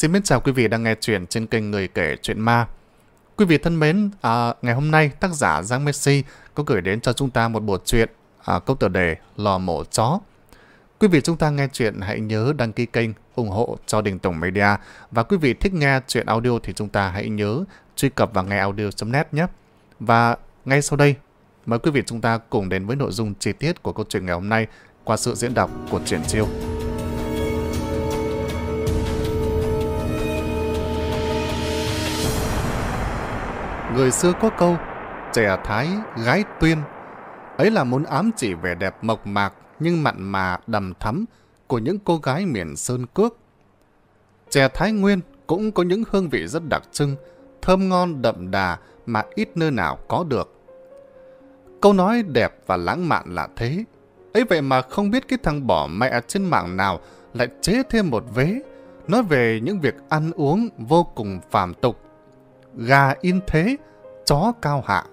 Xin mến chào quý vị đang nghe chuyện trên kênh Người Kể Chuyện Ma. Quý vị thân mến, à, ngày hôm nay tác giả Giang Messi có gửi đến cho chúng ta một bộ truyện à, câu tựa đề Lò Mổ Chó. Quý vị chúng ta nghe chuyện hãy nhớ đăng ký kênh, ủng hộ cho Đình Tổng Media. Và quý vị thích nghe chuyện audio thì chúng ta hãy nhớ truy cập vào nghe audio.net nhé. Và ngay sau đây, mời quý vị chúng ta cùng đến với nội dung chi tiết của câu chuyện ngày hôm nay qua sự diễn đọc của Triển Chiêu. Người xưa có câu, trẻ thái, gái tuyên. Ấy là muốn ám chỉ vẻ đẹp mộc mạc nhưng mặn mà đầm thắm của những cô gái miền Sơn Cước. Chè Thái Nguyên cũng có những hương vị rất đặc trưng, thơm ngon đậm đà mà ít nơi nào có được. Câu nói đẹp và lãng mạn là thế. ấy vậy mà không biết cái thằng bỏ mẹ trên mạng nào lại chế thêm một vế, nói về những việc ăn uống vô cùng phàm tục gà yên thế, chó cao hạ.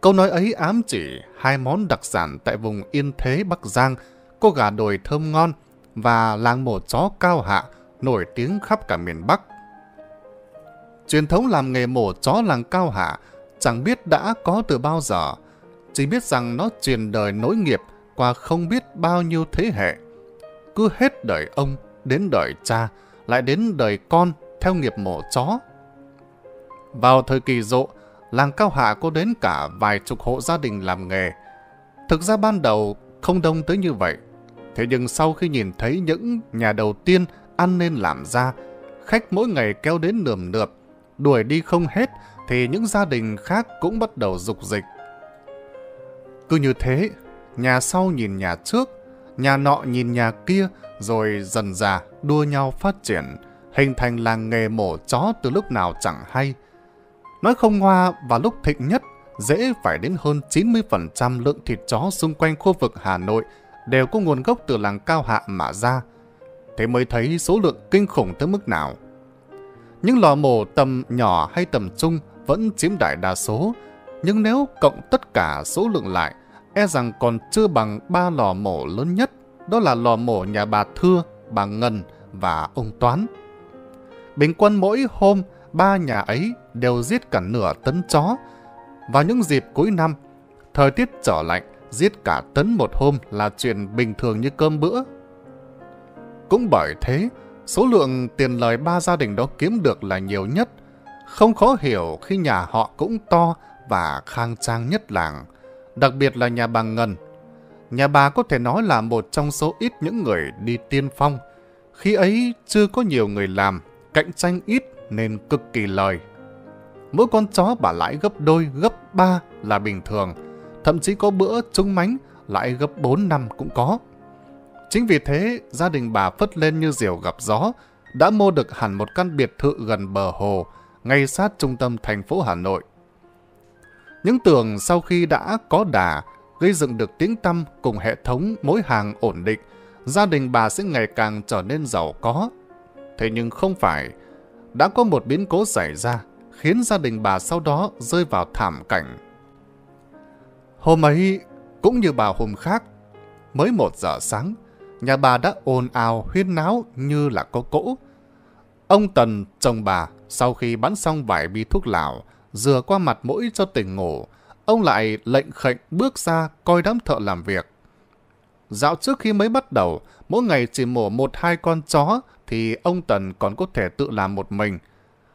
Câu nói ấy ám chỉ hai món đặc sản tại vùng Yên Thế Bắc Giang, cô gà đồi thơm ngon và làng mổ chó cao hạ nổi tiếng khắp cả miền Bắc. Truyền thống làm nghề mổ chó làng cao hạ chẳng biết đã có từ bao giờ, chỉ biết rằng nó truyền đời nối nghiệp qua không biết bao nhiêu thế hệ. Cứ hết đời ông, đến đời cha, lại đến đời con theo nghiệp mổ chó vào thời kỳ rộ, làng Cao Hạ có đến cả vài chục hộ gia đình làm nghề. Thực ra ban đầu không đông tới như vậy. Thế nhưng sau khi nhìn thấy những nhà đầu tiên ăn nên làm ra, khách mỗi ngày kéo đến nườm nượp, đuổi đi không hết thì những gia đình khác cũng bắt đầu dục dịch. Cứ như thế, nhà sau nhìn nhà trước, nhà nọ nhìn nhà kia rồi dần dà đua nhau phát triển, hình thành làng nghề mổ chó từ lúc nào chẳng hay. Nói không hoa vào lúc thịnh nhất, dễ phải đến hơn 90% lượng thịt chó xung quanh khu vực Hà Nội đều có nguồn gốc từ làng Cao Hạ mà ra. Thế mới thấy số lượng kinh khủng tới mức nào. Những lò mổ tầm nhỏ hay tầm trung vẫn chiếm đại đa số, nhưng nếu cộng tất cả số lượng lại, e rằng còn chưa bằng ba lò mổ lớn nhất, đó là lò mổ nhà bà Thưa, bà Ngân và ông Toán. Bình quân mỗi hôm, ba nhà ấy đều giết cả nửa tấn chó. Vào những dịp cuối năm, thời tiết trở lạnh, giết cả tấn một hôm là chuyện bình thường như cơm bữa. Cũng bởi thế, số lượng tiền lời ba gia đình đó kiếm được là nhiều nhất. Không khó hiểu khi nhà họ cũng to và khang trang nhất làng, đặc biệt là nhà bà Ngân. Nhà bà có thể nói là một trong số ít những người đi tiên phong. Khi ấy chưa có nhiều người làm, cạnh tranh ít nên cực kỳ lời mỗi con chó bà lãi gấp đôi, gấp ba là bình thường. Thậm chí có bữa trúng mánh lãi gấp bốn năm cũng có. Chính vì thế, gia đình bà phất lên như diều gặp gió, đã mua được hẳn một căn biệt thự gần bờ hồ, ngay sát trung tâm thành phố Hà Nội. Những tường sau khi đã có đà, gây dựng được tiếng tăm cùng hệ thống mối hàng ổn định, gia đình bà sẽ ngày càng trở nên giàu có. Thế nhưng không phải, đã có một biến cố xảy ra khiến gia đình bà sau đó rơi vào thảm cảnh. Hôm ấy, cũng như bà hôm khác, mới một giờ sáng, nhà bà đã ồn ào huyên náo như là có cỗ. Ông Tần, chồng bà, sau khi bắn xong vài bi thuốc lào, rửa qua mặt mũi cho tỉnh ngủ, ông lại lệnh khệnh bước ra coi đám thợ làm việc. Dạo trước khi mới bắt đầu, mỗi ngày chỉ mổ một hai con chó thì ông Tần còn có thể tự làm một mình –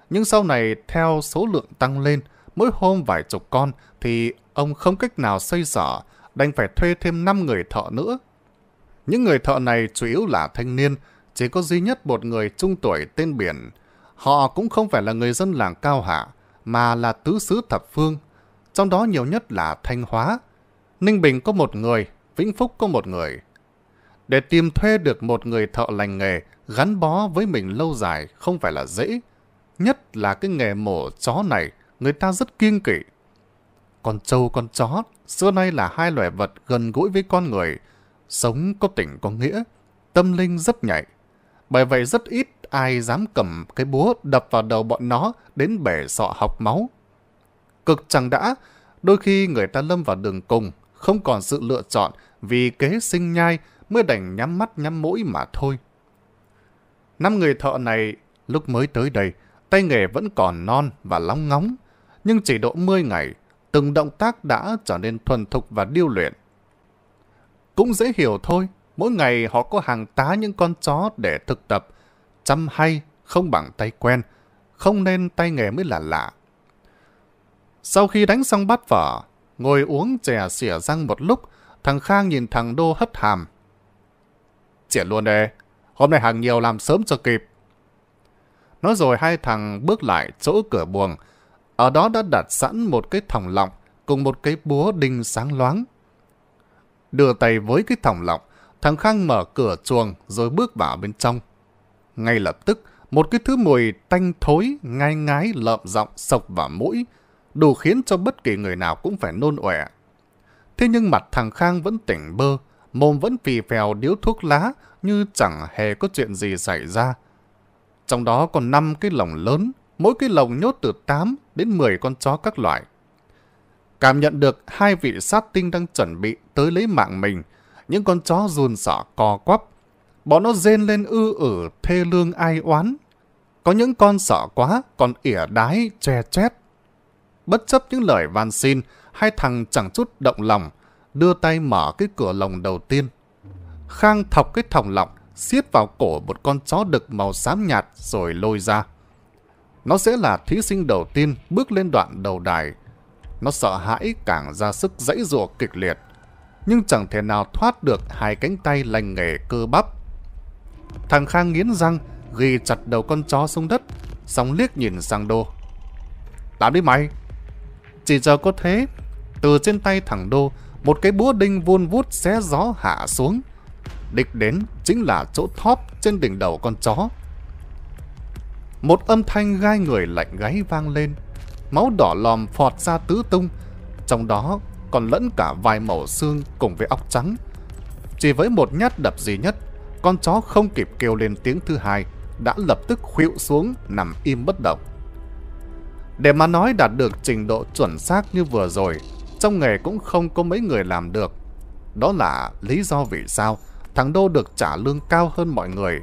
nhưng sau này theo số lượng tăng lên, mỗi hôm vài chục con thì ông không cách nào xây giỏ, đành phải thuê thêm 5 người thợ nữa. Những người thợ này chủ yếu là thanh niên, chỉ có duy nhất một người trung tuổi tên Biển. Họ cũng không phải là người dân làng Cao Hạ, mà là tứ xứ thập phương, trong đó nhiều nhất là Thanh Hóa. Ninh Bình có một người, Vĩnh Phúc có một người. Để tìm thuê được một người thợ lành nghề gắn bó với mình lâu dài không phải là dễ, Nhất là cái nghề mổ chó này, người ta rất kiêng kỵ. Con trâu con chó, xưa nay là hai loài vật gần gũi với con người, sống có tình có nghĩa, tâm linh rất nhạy. Bởi vậy rất ít ai dám cầm cái búa đập vào đầu bọn nó đến bể sọ học máu. Cực chẳng đã, đôi khi người ta lâm vào đường cùng, không còn sự lựa chọn vì kế sinh nhai mới đành nhắm mắt nhắm mũi mà thôi. Năm người thợ này lúc mới tới đây Tay nghề vẫn còn non và lóng ngóng, nhưng chỉ độ 10 ngày, từng động tác đã trở nên thuần thục và điêu luyện. Cũng dễ hiểu thôi, mỗi ngày họ có hàng tá những con chó để thực tập, chăm hay không bằng tay quen, không nên tay nghề mới là lạ. Sau khi đánh xong bát phở, ngồi uống chè xỉa răng một lúc, thằng Khang nhìn thằng Đô hất hàm. Triển luôn đề, hôm nay hàng nhiều làm sớm cho kịp, Nói rồi hai thằng bước lại chỗ cửa buồng. Ở đó đã đặt sẵn một cái thòng lọng cùng một cái búa đinh sáng loáng. Đưa tay với cái thòng lọng, thằng Khang mở cửa chuồng rồi bước vào bên trong. Ngay lập tức, một cái thứ mùi tanh thối, ngai ngái lợm giọng sộc vào mũi, đủ khiến cho bất kỳ người nào cũng phải nôn ọe. Thế nhưng mặt thằng Khang vẫn tỉnh bơ, mồm vẫn phì phèo điếu thuốc lá như chẳng hề có chuyện gì xảy ra. Trong đó còn 5 cái lồng lớn, mỗi cái lồng nhốt từ 8 đến 10 con chó các loại. Cảm nhận được hai vị sát tinh đang chuẩn bị tới lấy mạng mình, những con chó run sợ co quắp. Bọn nó rên lên ư ử, thê lương ai oán. Có những con sợ quá, còn ỉa đái, che chét. Bất chấp những lời van xin, hai thằng chẳng chút động lòng, đưa tay mở cái cửa lồng đầu tiên. Khang thọc cái thòng lọng, siết vào cổ một con chó đực màu xám nhạt rồi lôi ra. Nó sẽ là thí sinh đầu tiên bước lên đoạn đầu đài. Nó sợ hãi càng ra sức dãy rùa kịch liệt, nhưng chẳng thể nào thoát được hai cánh tay lành nghề cơ bắp. Thằng Khang nghiến răng, ghi chặt đầu con chó xuống đất, xong liếc nhìn sang Đô. Làm đi mày! Chỉ giờ có thế, từ trên tay thằng Đô, một cái búa đinh vun vút xé gió hạ xuống, đích đến chính là chỗ thóp trên đỉnh đầu con chó. Một âm thanh gai người lạnh gáy vang lên, máu đỏ lòm phọt ra tứ tung, trong đó còn lẫn cả vài màu xương cùng với óc trắng. Chỉ với một nhát đập duy nhất, con chó không kịp kêu lên tiếng thứ hai, đã lập tức khuỵu xuống nằm im bất động. Để mà nói đạt được trình độ chuẩn xác như vừa rồi, trong nghề cũng không có mấy người làm được. Đó là lý do vì sao thằng Đô được trả lương cao hơn mọi người.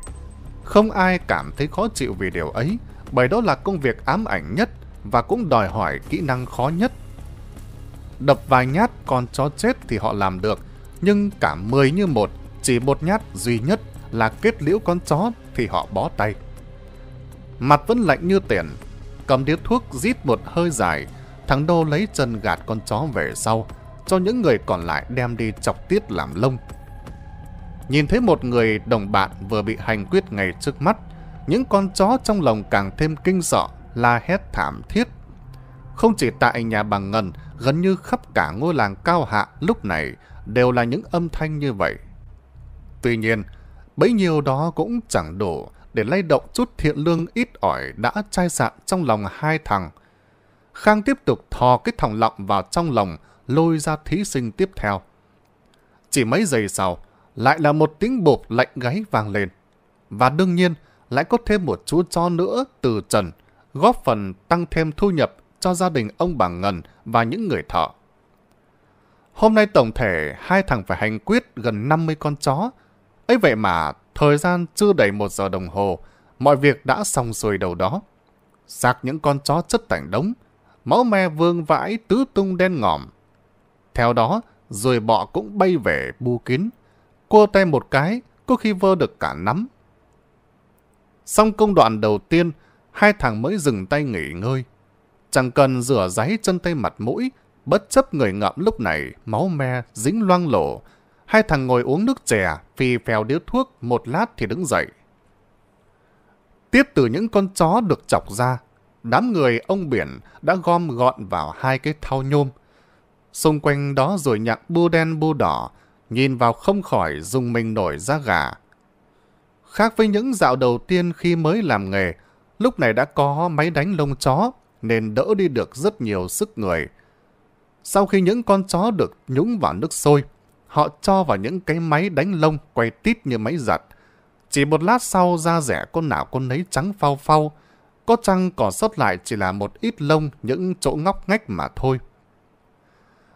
Không ai cảm thấy khó chịu vì điều ấy, bởi đó là công việc ám ảnh nhất và cũng đòi hỏi kỹ năng khó nhất. Đập vài nhát con chó chết thì họ làm được, nhưng cả mười như một, chỉ một nhát duy nhất là kết liễu con chó thì họ bó tay. Mặt vẫn lạnh như tiền, cầm điếu thuốc rít một hơi dài, thằng Đô lấy chân gạt con chó về sau, cho những người còn lại đem đi chọc tiết làm lông nhìn thấy một người đồng bạn vừa bị hành quyết ngay trước mắt, những con chó trong lòng càng thêm kinh sợ, la hét thảm thiết. Không chỉ tại nhà bà Ngân, gần như khắp cả ngôi làng cao hạ lúc này đều là những âm thanh như vậy. Tuy nhiên, bấy nhiêu đó cũng chẳng đủ để lay động chút thiện lương ít ỏi đã chai sạn trong lòng hai thằng. Khang tiếp tục thò cái thòng lọng vào trong lòng, lôi ra thí sinh tiếp theo. Chỉ mấy giây sau, lại là một tiếng bộp lạnh gáy vang lên. Và đương nhiên, lại có thêm một chú chó nữa từ trần, góp phần tăng thêm thu nhập cho gia đình ông bà Ngân và những người thợ. Hôm nay tổng thể hai thằng phải hành quyết gần 50 con chó. ấy vậy mà thời gian chưa đầy một giờ đồng hồ, mọi việc đã xong xuôi đầu đó. Xác những con chó chất tảnh đống, máu me vương vãi tứ tung đen ngòm. Theo đó, rồi bọ cũng bay về bu kín. Cua tay một cái, có khi vơ được cả nắm. Xong công đoạn đầu tiên, hai thằng mới dừng tay nghỉ ngơi. Chẳng cần rửa giấy chân tay mặt mũi, bất chấp người ngậm lúc này, máu me, dính loang lổ. Hai thằng ngồi uống nước chè, phi phèo điếu thuốc, một lát thì đứng dậy. Tiếp từ những con chó được chọc ra, đám người ông biển đã gom gọn vào hai cái thau nhôm. Xung quanh đó rồi nhạc bô đen bô đỏ, nhìn vào không khỏi dùng mình nổi ra gà. Khác với những dạo đầu tiên khi mới làm nghề, lúc này đã có máy đánh lông chó nên đỡ đi được rất nhiều sức người. Sau khi những con chó được nhúng vào nước sôi, họ cho vào những cái máy đánh lông quay tít như máy giặt. Chỉ một lát sau da rẻ con nào con nấy trắng phao phao, có chăng còn sót lại chỉ là một ít lông những chỗ ngóc ngách mà thôi.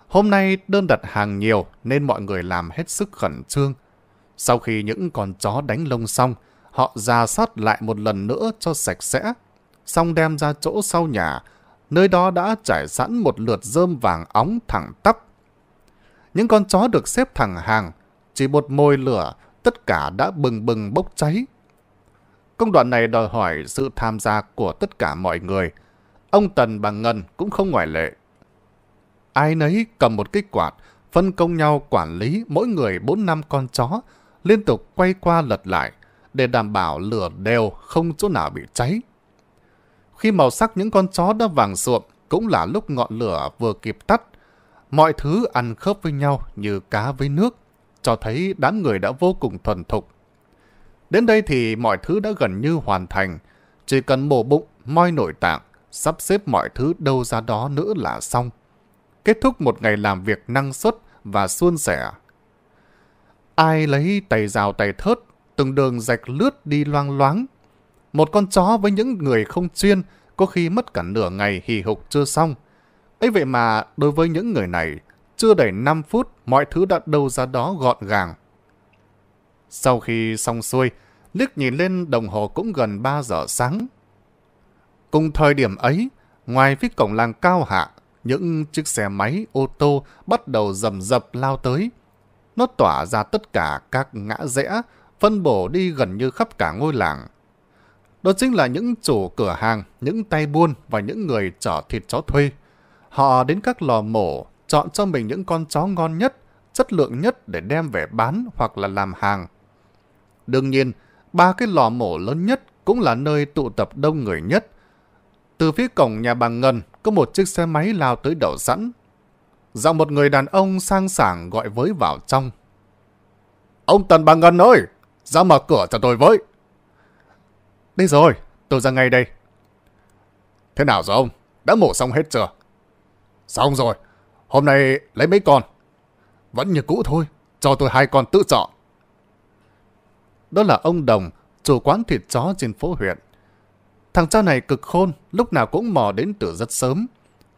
Hôm nay đơn đặt hàng nhiều nên mọi người làm hết sức khẩn trương. Sau khi những con chó đánh lông xong, họ ra sát lại một lần nữa cho sạch sẽ, xong đem ra chỗ sau nhà, nơi đó đã trải sẵn một lượt rơm vàng óng thẳng tắp. Những con chó được xếp thẳng hàng, chỉ một môi lửa, tất cả đã bừng bừng bốc cháy. Công đoạn này đòi hỏi sự tham gia của tất cả mọi người. Ông Tần bằng Ngân cũng không ngoại lệ. Ai nấy cầm một cái quạt, phân công nhau quản lý mỗi người 4 năm con chó, liên tục quay qua lật lại để đảm bảo lửa đều không chỗ nào bị cháy. Khi màu sắc những con chó đã vàng ruộm cũng là lúc ngọn lửa vừa kịp tắt. Mọi thứ ăn khớp với nhau như cá với nước, cho thấy đám người đã vô cùng thuần thục. Đến đây thì mọi thứ đã gần như hoàn thành, chỉ cần mổ bụng, moi nội tạng, sắp xếp mọi thứ đâu ra đó nữa là xong kết thúc một ngày làm việc năng suất và suôn sẻ. Ai lấy tày rào tày thớt, từng đường rạch lướt đi loang loáng. Một con chó với những người không chuyên có khi mất cả nửa ngày hì hục chưa xong. ấy vậy mà đối với những người này, chưa đầy 5 phút mọi thứ đã đâu ra đó gọn gàng. Sau khi xong xuôi, liếc nhìn lên đồng hồ cũng gần 3 giờ sáng. Cùng thời điểm ấy, ngoài phía cổng làng cao hạ, những chiếc xe máy, ô tô bắt đầu rầm rập lao tới. Nó tỏa ra tất cả các ngã rẽ, phân bổ đi gần như khắp cả ngôi làng. Đó chính là những chủ cửa hàng, những tay buôn và những người chở thịt chó thuê. Họ đến các lò mổ, chọn cho mình những con chó ngon nhất, chất lượng nhất để đem về bán hoặc là làm hàng. Đương nhiên, ba cái lò mổ lớn nhất cũng là nơi tụ tập đông người nhất. Từ phía cổng nhà bà Ngân có một chiếc xe máy lao tới đậu sẵn. Giọng một người đàn ông sang sảng gọi với vào trong. Ông Tần bà Ngân ơi, ra mở cửa cho tôi với. đi rồi, tôi ra ngay đây. Thế nào rồi ông? Đã mổ xong hết chưa? Xong rồi, hôm nay lấy mấy con? Vẫn như cũ thôi, cho tôi hai con tự chọn. Đó là ông Đồng, chủ quán thịt chó trên phố huyện. Thằng cha này cực khôn, lúc nào cũng mò đến từ rất sớm.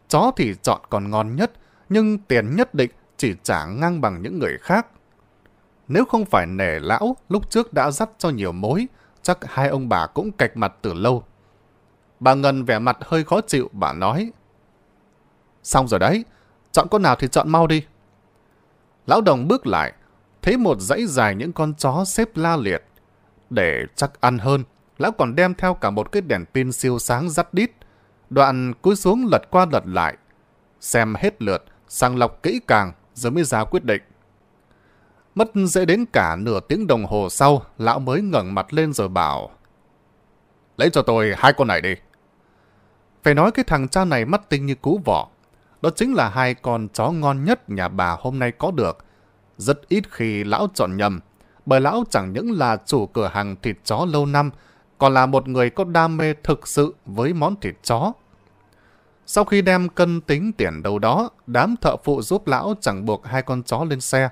Chó thì chọn còn ngon nhất, nhưng tiền nhất định chỉ trả ngang bằng những người khác. Nếu không phải nể lão lúc trước đã dắt cho nhiều mối, chắc hai ông bà cũng cạch mặt từ lâu. Bà Ngân vẻ mặt hơi khó chịu, bà nói. Xong rồi đấy, chọn con nào thì chọn mau đi. Lão đồng bước lại, thấy một dãy dài những con chó xếp la liệt. Để chắc ăn hơn, lão còn đem theo cả một cái đèn pin siêu sáng rắt đít. Đoạn cúi xuống lật qua lật lại, xem hết lượt, sàng lọc kỹ càng rồi mới ra quyết định. Mất dễ đến cả nửa tiếng đồng hồ sau, lão mới ngẩng mặt lên rồi bảo. Lấy cho tôi hai con này đi. Phải nói cái thằng cha này mắt tinh như cú vỏ. Đó chính là hai con chó ngon nhất nhà bà hôm nay có được. Rất ít khi lão chọn nhầm, bởi lão chẳng những là chủ cửa hàng thịt chó lâu năm, còn là một người có đam mê thực sự với món thịt chó. Sau khi đem cân tính tiền đâu đó, đám thợ phụ giúp lão chẳng buộc hai con chó lên xe.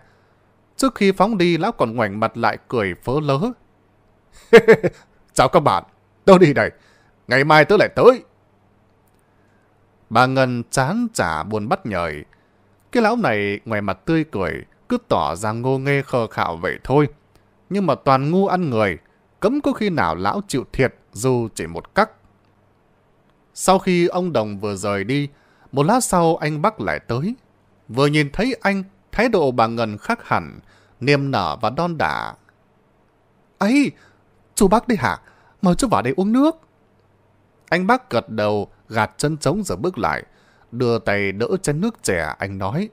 Trước khi phóng đi, lão còn ngoảnh mặt lại cười phớ lớ. Chào các bạn, tôi đi đây. Ngày mai tôi lại tới. Bà Ngân chán chả buồn bắt nhời. Cái lão này ngoài mặt tươi cười, cứ tỏ ra ngô nghê khờ khạo vậy thôi. Nhưng mà toàn ngu ăn người, cấm có khi nào lão chịu thiệt dù chỉ một cắc. Sau khi ông Đồng vừa rời đi, một lát sau anh Bắc lại tới. Vừa nhìn thấy anh, thái độ bà Ngân khác hẳn, niềm nở và đon đả. Ấy, chú Bắc đi hả? Mời chú vào đây uống nước. Anh Bắc gật đầu, gạt chân trống rồi bước lại, đưa tay đỡ chén nước trẻ anh nói.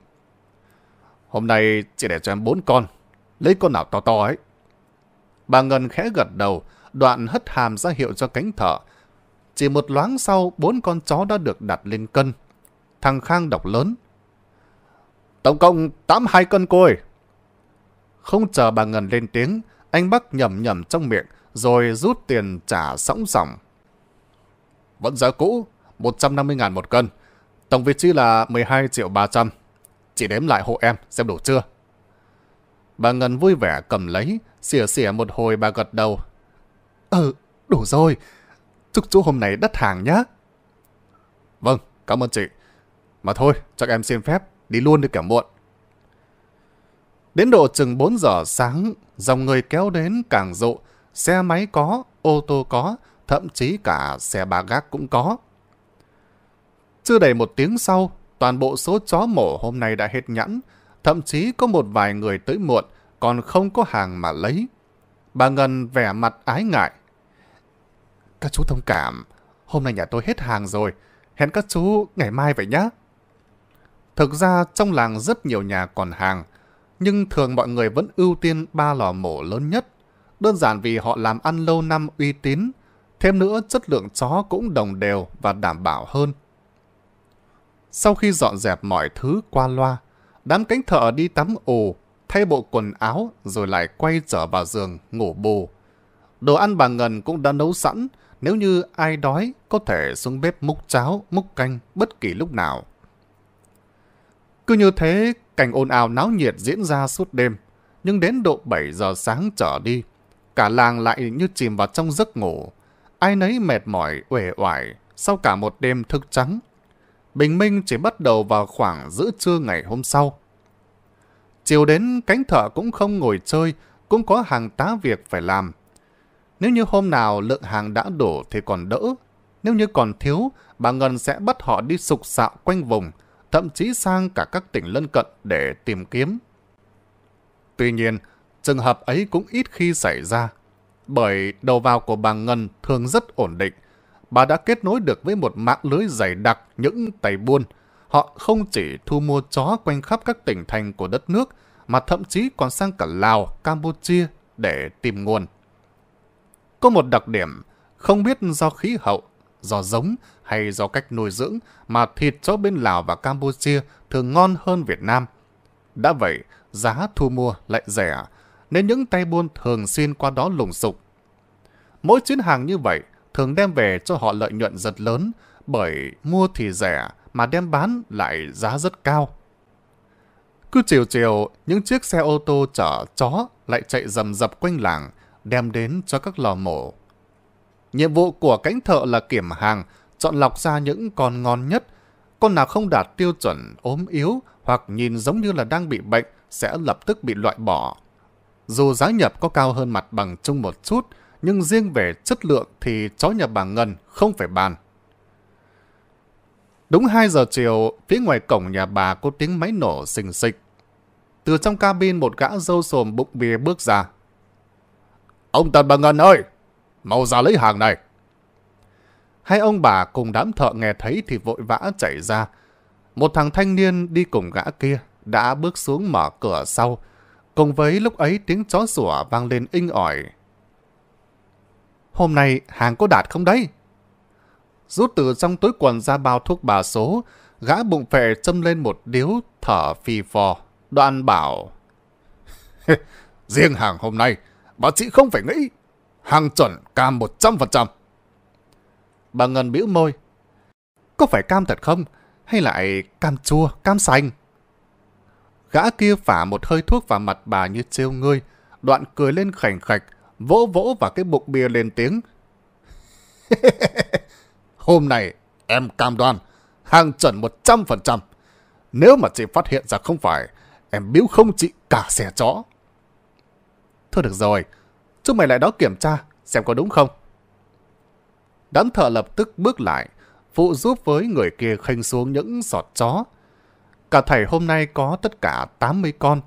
Hôm nay chỉ để cho em bốn con, lấy con nào to to ấy, Bà Ngân khẽ gật đầu, đoạn hất hàm ra hiệu cho cánh thợ. Chỉ một loáng sau, bốn con chó đã được đặt lên cân. Thằng Khang đọc lớn. Tổng cộng 82 cân côi Không chờ bà Ngân lên tiếng, anh Bắc nhầm nhầm trong miệng, rồi rút tiền trả sóng sòng. Vẫn giá cũ, 150.000 một cân. Tổng vị trí là 12 triệu 300. chỉ đếm lại hộ em, xem đủ chưa? Bà Ngân vui vẻ cầm lấy, xỉa xỉa một hồi bà gật đầu. Ừ, đủ rồi. Chúc chú hôm nay đắt hàng nhá. Vâng, cảm ơn chị. Mà thôi, chắc em xin phép, đi luôn đi kẻo muộn. Đến độ chừng 4 giờ sáng, dòng người kéo đến càng rộ, xe máy có, ô tô có, thậm chí cả xe ba gác cũng có. Chưa đầy một tiếng sau, toàn bộ số chó mổ hôm nay đã hết nhẵn, Thậm chí có một vài người tới muộn, còn không có hàng mà lấy. Bà Ngân vẻ mặt ái ngại. Các chú thông cảm, hôm nay nhà tôi hết hàng rồi, hẹn các chú ngày mai vậy nhé. Thực ra trong làng rất nhiều nhà còn hàng, nhưng thường mọi người vẫn ưu tiên ba lò mổ lớn nhất, đơn giản vì họ làm ăn lâu năm uy tín, thêm nữa chất lượng chó cũng đồng đều và đảm bảo hơn. Sau khi dọn dẹp mọi thứ qua loa, Đám cánh thợ đi tắm ồ, thay bộ quần áo rồi lại quay trở vào giường ngủ bù. Đồ ăn bà Ngân cũng đã nấu sẵn, nếu như ai đói có thể xuống bếp múc cháo, múc canh bất kỳ lúc nào. Cứ như thế, cảnh ồn ào náo nhiệt diễn ra suốt đêm, nhưng đến độ 7 giờ sáng trở đi, cả làng lại như chìm vào trong giấc ngủ. Ai nấy mệt mỏi, uể oải sau cả một đêm thức trắng bình minh chỉ bắt đầu vào khoảng giữa trưa ngày hôm sau. Chiều đến, cánh thợ cũng không ngồi chơi, cũng có hàng tá việc phải làm. Nếu như hôm nào lượng hàng đã đủ thì còn đỡ. Nếu như còn thiếu, bà Ngân sẽ bắt họ đi sục sạo quanh vùng, thậm chí sang cả các tỉnh lân cận để tìm kiếm. Tuy nhiên, trường hợp ấy cũng ít khi xảy ra, bởi đầu vào của bà Ngân thường rất ổn định, bà đã kết nối được với một mạng lưới dày đặc những tay buôn. Họ không chỉ thu mua chó quanh khắp các tỉnh thành của đất nước, mà thậm chí còn sang cả Lào, Campuchia để tìm nguồn. Có một đặc điểm, không biết do khí hậu, do giống hay do cách nuôi dưỡng mà thịt chó bên Lào và Campuchia thường ngon hơn Việt Nam. Đã vậy, giá thu mua lại rẻ, nên những tay buôn thường xuyên qua đó lùng sục. Mỗi chuyến hàng như vậy, thường đem về cho họ lợi nhuận rất lớn bởi mua thì rẻ mà đem bán lại giá rất cao. Cứ chiều chiều, những chiếc xe ô tô chở chó lại chạy rầm rập quanh làng, đem đến cho các lò mổ. Nhiệm vụ của cánh thợ là kiểm hàng, chọn lọc ra những con ngon nhất. Con nào không đạt tiêu chuẩn, ốm yếu hoặc nhìn giống như là đang bị bệnh sẽ lập tức bị loại bỏ. Dù giá nhập có cao hơn mặt bằng chung một chút, nhưng riêng về chất lượng thì chó nhà bà Ngân không phải bàn. Đúng 2 giờ chiều, phía ngoài cổng nhà bà có tiếng máy nổ xình xịch. Từ trong cabin một gã dâu sồm bụng bìa bước ra. Ông Tần bà Ngân ơi! Mau ra lấy hàng này! Hai ông bà cùng đám thợ nghe thấy thì vội vã chạy ra. Một thằng thanh niên đi cùng gã kia đã bước xuống mở cửa sau. Cùng với lúc ấy tiếng chó sủa vang lên inh ỏi Hôm nay hàng có đạt không đấy? Rút từ trong túi quần ra bao thuốc bà số, gã bụng phệ châm lên một điếu thở phi phò. đoan bảo... Riêng hàng hôm nay, bác sĩ không phải nghĩ. Hàng chuẩn cam 100%. Bà Ngân biểu môi. Có phải cam thật không? Hay lại cam chua, cam xanh? Gã kia phả một hơi thuốc vào mặt bà như trêu ngươi, đoạn cười lên khảnh khạch, vỗ vỗ vào cái bụng bia lên tiếng. Hôm nay em cam đoan, hàng chuẩn 100%. Nếu mà chị phát hiện ra không phải, em biếu không chị cả xe chó. Thôi được rồi, chúng mày lại đó kiểm tra xem có đúng không. Đám thợ lập tức bước lại, phụ giúp với người kia khênh xuống những sọt chó. Cả thầy hôm nay có tất cả 80 con.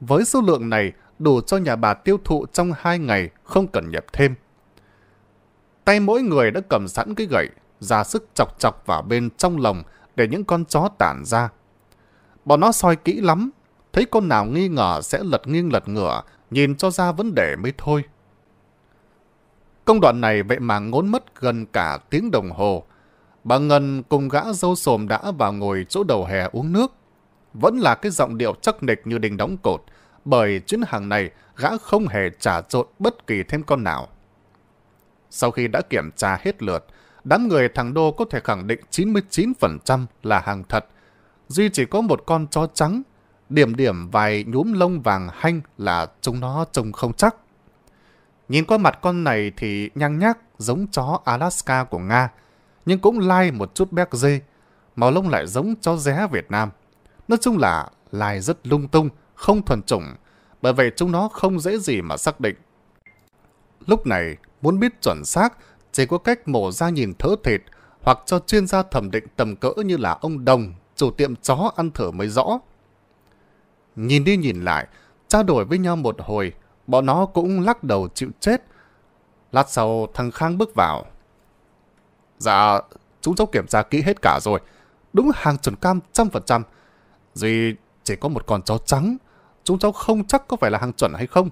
Với số lượng này, đủ cho nhà bà tiêu thụ trong hai ngày, không cần nhập thêm. Tay mỗi người đã cầm sẵn cái gậy, ra sức chọc chọc vào bên trong lồng để những con chó tản ra. Bọn nó soi kỹ lắm, thấy con nào nghi ngờ sẽ lật nghiêng lật ngửa, nhìn cho ra vấn đề mới thôi. Công đoạn này vậy mà ngốn mất gần cả tiếng đồng hồ. Bà Ngân cùng gã dâu sồm đã vào ngồi chỗ đầu hè uống nước. Vẫn là cái giọng điệu chắc nịch như đình đóng cột, bởi chuyến hàng này gã không hề trả trộn bất kỳ thêm con nào. Sau khi đã kiểm tra hết lượt, đám người thằng Đô có thể khẳng định 99% là hàng thật. Duy chỉ có một con chó trắng, điểm điểm vài nhúm lông vàng hanh là chúng nó trông không chắc. Nhìn qua mặt con này thì nhăng nhác giống chó Alaska của Nga, nhưng cũng lai một chút béc dê, màu lông lại giống chó ré Việt Nam. Nói chung là lai rất lung tung, không thuần chủng, bởi vậy chúng nó không dễ gì mà xác định. Lúc này, muốn biết chuẩn xác, chỉ có cách mổ ra nhìn thớ thịt hoặc cho chuyên gia thẩm định tầm cỡ như là ông Đồng, chủ tiệm chó ăn thở mới rõ. Nhìn đi nhìn lại, trao đổi với nhau một hồi, bọn nó cũng lắc đầu chịu chết. Lát sau, thằng Khang bước vào. Dạ, chúng cháu kiểm tra kỹ hết cả rồi. Đúng hàng chuẩn cam trăm phần trăm. Duy chỉ có một con chó trắng chúng cháu không chắc có phải là hàng chuẩn hay không.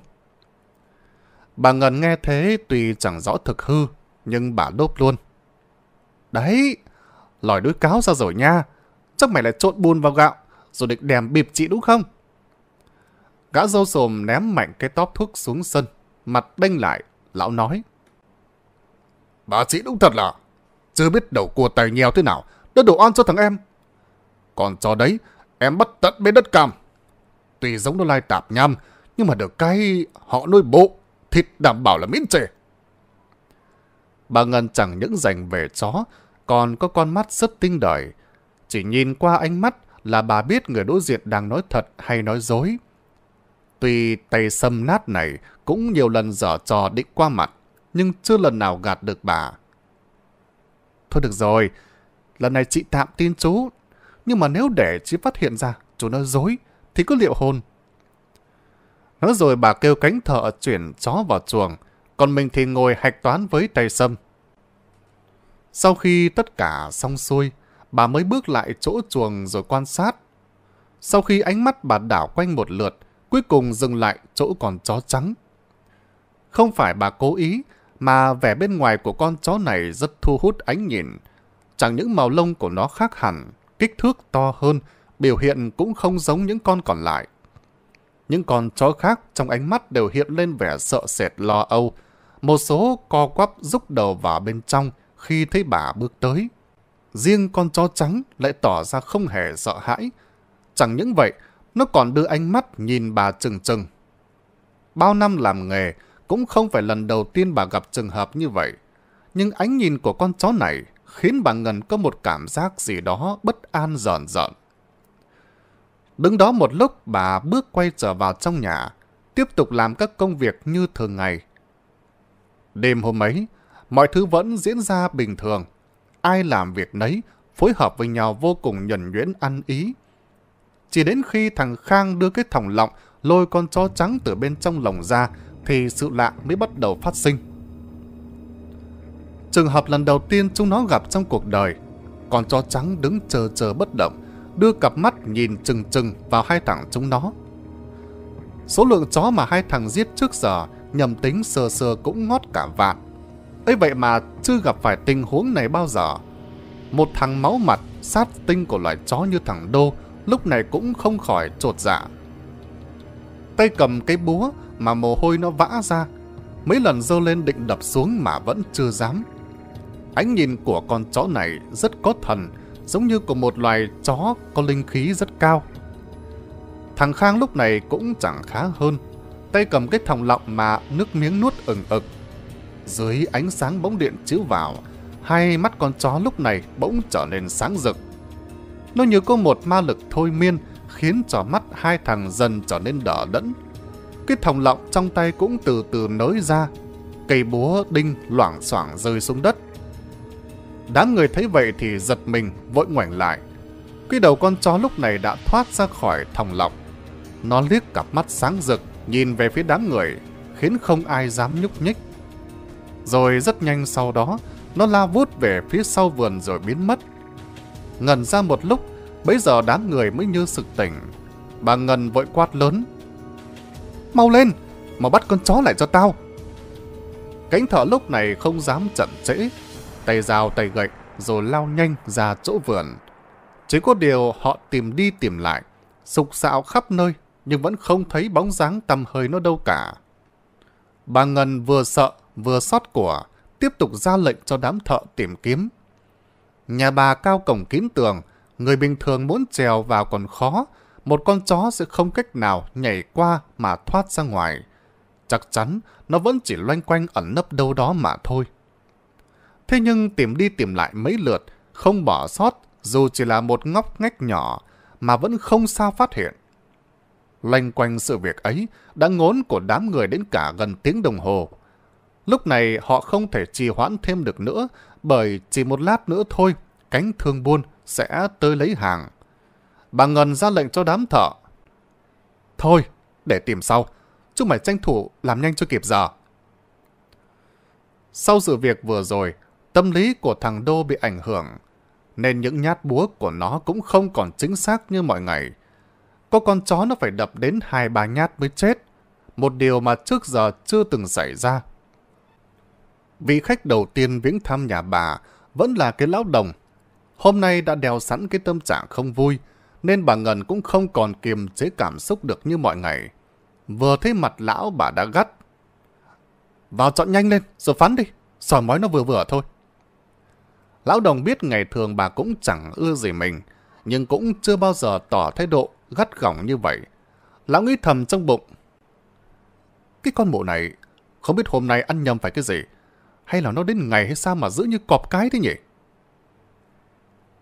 Bà Ngân nghe thế tùy chẳng rõ thực hư, nhưng bà đốp luôn. Đấy, lòi đuôi cáo ra rồi nha, chắc mày lại trộn bùn vào gạo, rồi định đèm bịp chị đúng không? Gã dâu sồm ném mạnh cái tóp thuốc xuống sân, mặt đanh lại, lão nói. Bà chị đúng thật là, chưa biết đầu cua tài nhèo thế nào, đã đổ ăn cho thằng em. Còn cho đấy, em bắt tận bên đất cam, tuy giống đô lai tạp nham, nhưng mà được cái họ nuôi bộ, thịt đảm bảo là miễn trề. Bà Ngân chẳng những dành về chó, còn có con mắt rất tinh đời. Chỉ nhìn qua ánh mắt là bà biết người đối diện đang nói thật hay nói dối. Tuy tay sâm nát này cũng nhiều lần dở trò định qua mặt, nhưng chưa lần nào gạt được bà. Thôi được rồi, lần này chị tạm tin chú, nhưng mà nếu để chị phát hiện ra, chú nói dối, thì cứ liệu hôn. Nói rồi bà kêu cánh thợ chuyển chó vào chuồng, còn mình thì ngồi hạch toán với tay sâm. Sau khi tất cả xong xuôi, bà mới bước lại chỗ chuồng rồi quan sát. Sau khi ánh mắt bà đảo quanh một lượt, cuối cùng dừng lại chỗ còn chó trắng. Không phải bà cố ý, mà vẻ bên ngoài của con chó này rất thu hút ánh nhìn. Chẳng những màu lông của nó khác hẳn, kích thước to hơn, biểu hiện cũng không giống những con còn lại. Những con chó khác trong ánh mắt đều hiện lên vẻ sợ sệt lo âu. Một số co quắp rúc đầu vào bên trong khi thấy bà bước tới. Riêng con chó trắng lại tỏ ra không hề sợ hãi. Chẳng những vậy, nó còn đưa ánh mắt nhìn bà trừng trừng. Bao năm làm nghề, cũng không phải lần đầu tiên bà gặp trường hợp như vậy. Nhưng ánh nhìn của con chó này khiến bà Ngân có một cảm giác gì đó bất an giòn giòn. Đứng đó một lúc bà bước quay trở vào trong nhà, tiếp tục làm các công việc như thường ngày. Đêm hôm ấy, mọi thứ vẫn diễn ra bình thường. Ai làm việc nấy, phối hợp với nhau vô cùng nhuẩn nhuyễn ăn ý. Chỉ đến khi thằng Khang đưa cái thòng lọng lôi con chó trắng từ bên trong lồng ra thì sự lạ mới bắt đầu phát sinh. Trường hợp lần đầu tiên chúng nó gặp trong cuộc đời, con chó trắng đứng chờ chờ bất động, đưa cặp mắt nhìn chừng chừng vào hai thằng chúng nó. Số lượng chó mà hai thằng giết trước giờ nhầm tính sờ sờ cũng ngót cả vạn. ấy vậy mà chưa gặp phải tình huống này bao giờ. Một thằng máu mặt sát tinh của loài chó như thằng Đô lúc này cũng không khỏi trột dạ. Tay cầm cái búa mà mồ hôi nó vã ra, mấy lần dơ lên định đập xuống mà vẫn chưa dám. Ánh nhìn của con chó này rất có thần, giống như của một loài chó có linh khí rất cao. Thằng Khang lúc này cũng chẳng khá hơn, tay cầm cái thòng lọng mà nước miếng nuốt ửng ực. Dưới ánh sáng bóng điện chiếu vào, hai mắt con chó lúc này bỗng trở nên sáng rực. Nó như có một ma lực thôi miên khiến cho mắt hai thằng dần trở nên đỏ đẫn. Cái thòng lọng trong tay cũng từ từ nới ra, cây búa đinh loảng xoảng rơi xuống đất Đám người thấy vậy thì giật mình, vội ngoảnh lại. Quy đầu con chó lúc này đã thoát ra khỏi thòng lọng. Nó liếc cặp mắt sáng rực, nhìn về phía đám người, khiến không ai dám nhúc nhích. Rồi rất nhanh sau đó, nó la vút về phía sau vườn rồi biến mất. Ngần ra một lúc, bấy giờ đám người mới như sực tỉnh. Bà Ngần vội quát lớn. Mau lên, mà bắt con chó lại cho tao. Cánh thợ lúc này không dám chậm trễ, tay dao tay gậy rồi lao nhanh ra chỗ vườn. Chỉ có điều họ tìm đi tìm lại, sục sạo khắp nơi nhưng vẫn không thấy bóng dáng tầm hơi nó đâu cả. Bà Ngân vừa sợ vừa xót của, tiếp tục ra lệnh cho đám thợ tìm kiếm. Nhà bà cao cổng kín tường, người bình thường muốn trèo vào còn khó, một con chó sẽ không cách nào nhảy qua mà thoát ra ngoài. Chắc chắn nó vẫn chỉ loanh quanh ẩn nấp đâu đó mà thôi. Thế nhưng tìm đi tìm lại mấy lượt, không bỏ sót dù chỉ là một ngóc ngách nhỏ mà vẫn không sao phát hiện. Lanh quanh sự việc ấy đã ngốn của đám người đến cả gần tiếng đồng hồ. Lúc này họ không thể trì hoãn thêm được nữa bởi chỉ một lát nữa thôi cánh thương buôn sẽ tới lấy hàng. Bà Ngân ra lệnh cho đám thợ. Thôi, để tìm sau. Chúng mày tranh thủ làm nhanh cho kịp giờ. Sau sự việc vừa rồi, Tâm lý của thằng Đô bị ảnh hưởng, nên những nhát búa của nó cũng không còn chính xác như mọi ngày. Có con chó nó phải đập đến hai ba nhát mới chết, một điều mà trước giờ chưa từng xảy ra. Vị khách đầu tiên viếng thăm nhà bà vẫn là cái lão đồng. Hôm nay đã đeo sẵn cái tâm trạng không vui, nên bà Ngân cũng không còn kiềm chế cảm xúc được như mọi ngày. Vừa thấy mặt lão bà đã gắt. Vào chọn nhanh lên, rồi phán đi, sỏi mói nó vừa vừa thôi. Lão đồng biết ngày thường bà cũng chẳng ưa gì mình, nhưng cũng chưa bao giờ tỏ thái độ gắt gỏng như vậy. Lão nghĩ thầm trong bụng. Cái con mụ này, không biết hôm nay ăn nhầm phải cái gì, hay là nó đến ngày hay sao mà giữ như cọp cái thế nhỉ?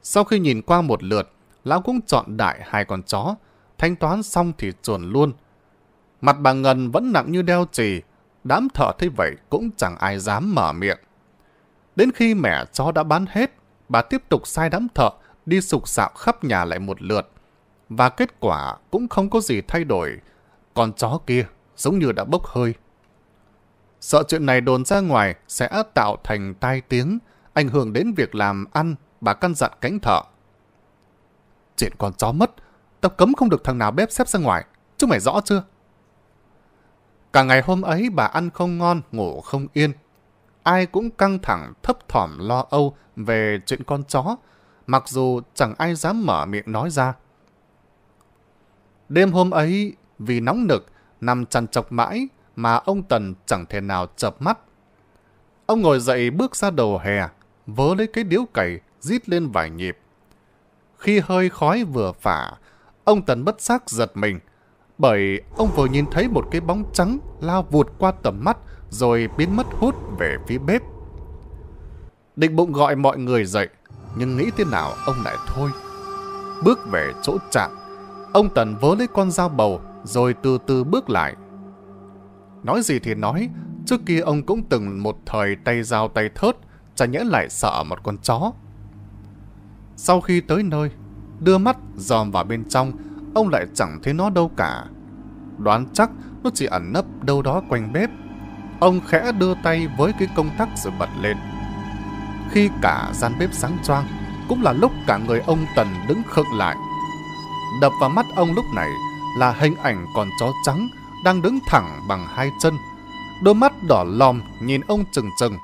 Sau khi nhìn qua một lượt, lão cũng chọn đại hai con chó, thanh toán xong thì chuồn luôn. Mặt bà Ngân vẫn nặng như đeo trì, đám thợ thế vậy cũng chẳng ai dám mở miệng. Đến khi mẻ chó đã bán hết, bà tiếp tục sai đám thợ đi sục sạo khắp nhà lại một lượt. Và kết quả cũng không có gì thay đổi. Con chó kia giống như đã bốc hơi. Sợ chuyện này đồn ra ngoài sẽ tạo thành tai tiếng, ảnh hưởng đến việc làm ăn, bà căn dặn cánh thợ. Chuyện con chó mất, tao cấm không được thằng nào bếp xếp ra ngoài, chúng mày rõ chưa? Cả ngày hôm ấy bà ăn không ngon, ngủ không yên, ai cũng căng thẳng thấp thỏm lo âu về chuyện con chó, mặc dù chẳng ai dám mở miệng nói ra. Đêm hôm ấy, vì nóng nực, nằm chằn chọc mãi mà ông Tần chẳng thể nào chợp mắt. Ông ngồi dậy bước ra đầu hè, vớ lấy cái điếu cày, rít lên vài nhịp. Khi hơi khói vừa phả, ông Tần bất giác giật mình, bởi ông vừa nhìn thấy một cái bóng trắng lao vụt qua tầm mắt rồi biến mất hút về phía bếp. Định bụng gọi mọi người dậy, nhưng nghĩ thế nào ông lại thôi. Bước về chỗ trạm ông Tần vớ lấy con dao bầu rồi từ từ bước lại. Nói gì thì nói, trước kia ông cũng từng một thời tay dao tay thớt, chả nhẽ lại sợ một con chó. Sau khi tới nơi, đưa mắt dòm vào bên trong, ông lại chẳng thấy nó đâu cả. Đoán chắc nó chỉ ẩn nấp đâu đó quanh bếp Ông khẽ đưa tay với cái công tắc rồi bật lên. Khi cả gian bếp sáng choang, cũng là lúc cả người ông Tần đứng khựng lại. Đập vào mắt ông lúc này là hình ảnh con chó trắng đang đứng thẳng bằng hai chân. Đôi mắt đỏ lòm nhìn ông chừng chừng.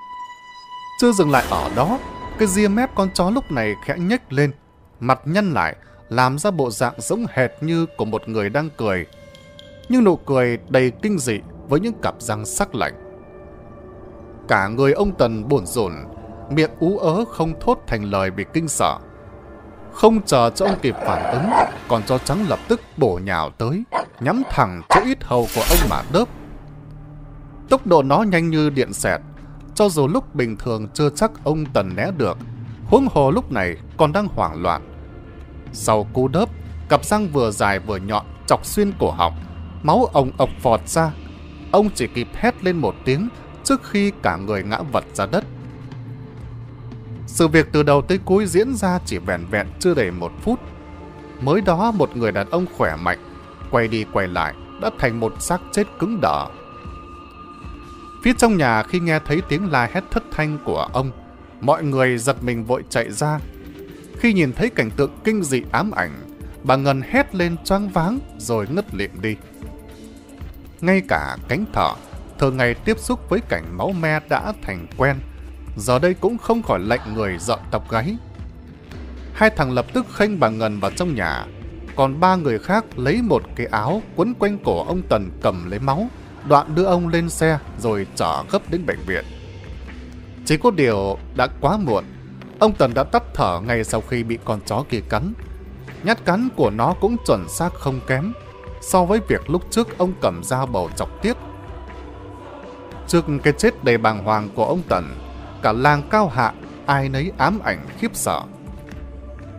Chưa dừng lại ở đó, cái ria mép con chó lúc này khẽ nhếch lên, mặt nhăn lại, làm ra bộ dạng giống hệt như của một người đang cười. Nhưng nụ cười đầy kinh dị với những cặp răng sắc lạnh cả người ông Tần bổn rộn, miệng ú ớ không thốt thành lời bị kinh sợ. Không chờ cho ông kịp phản ứng, còn cho trắng lập tức bổ nhào tới, nhắm thẳng chỗ ít hầu của ông mà đớp. Tốc độ nó nhanh như điện xẹt, cho dù lúc bình thường chưa chắc ông Tần né được, huống hồ lúc này còn đang hoảng loạn. Sau cú đớp, cặp răng vừa dài vừa nhọn chọc xuyên cổ họng, máu ông ọc phọt ra. Ông chỉ kịp hét lên một tiếng trước khi cả người ngã vật ra đất. Sự việc từ đầu tới cuối diễn ra chỉ vẹn vẹn chưa đầy một phút. Mới đó một người đàn ông khỏe mạnh, quay đi quay lại, đã thành một xác chết cứng đờ. Phía trong nhà khi nghe thấy tiếng la hét thất thanh của ông, mọi người giật mình vội chạy ra. Khi nhìn thấy cảnh tượng kinh dị ám ảnh, bà Ngân hét lên choáng váng rồi ngất lịm đi. Ngay cả cánh thợ thường ngày tiếp xúc với cảnh máu me đã thành quen, giờ đây cũng không khỏi lạnh người dọn tập gáy. Hai thằng lập tức khênh bà Ngân vào trong nhà, còn ba người khác lấy một cái áo quấn quanh cổ ông Tần cầm lấy máu, đoạn đưa ông lên xe rồi chở gấp đến bệnh viện. Chỉ có điều đã quá muộn, ông Tần đã tắt thở ngay sau khi bị con chó kia cắn. Nhát cắn của nó cũng chuẩn xác không kém, so với việc lúc trước ông cầm dao bầu chọc tiết Trước cái chết đầy bàng hoàng của ông Tần, cả làng cao hạ ai nấy ám ảnh khiếp sợ.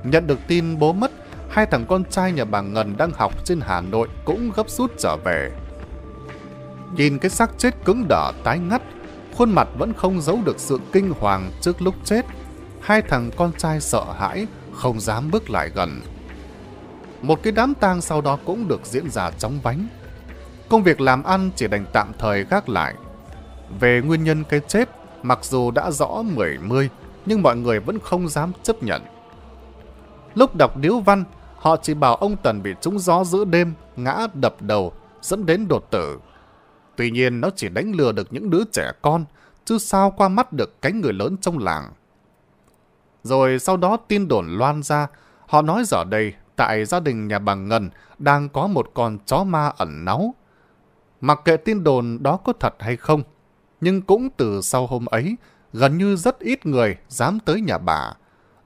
Nhận được tin bố mất, hai thằng con trai nhà bà Ngân đang học trên Hà Nội cũng gấp rút trở về. Nhìn cái xác chết cứng đỏ tái ngắt, khuôn mặt vẫn không giấu được sự kinh hoàng trước lúc chết. Hai thằng con trai sợ hãi, không dám bước lại gần. Một cái đám tang sau đó cũng được diễn ra chóng vánh. Công việc làm ăn chỉ đành tạm thời gác lại về nguyên nhân cái chết mặc dù đã rõ mười mươi nhưng mọi người vẫn không dám chấp nhận. Lúc đọc điếu văn, họ chỉ bảo ông Tần bị trúng gió giữa đêm, ngã đập đầu, dẫn đến đột tử. Tuy nhiên nó chỉ đánh lừa được những đứa trẻ con, chứ sao qua mắt được cánh người lớn trong làng. Rồi sau đó tin đồn loan ra, họ nói giờ đây tại gia đình nhà bà Ngân đang có một con chó ma ẩn náu. Mặc kệ tin đồn đó có thật hay không, nhưng cũng từ sau hôm ấy, gần như rất ít người dám tới nhà bà.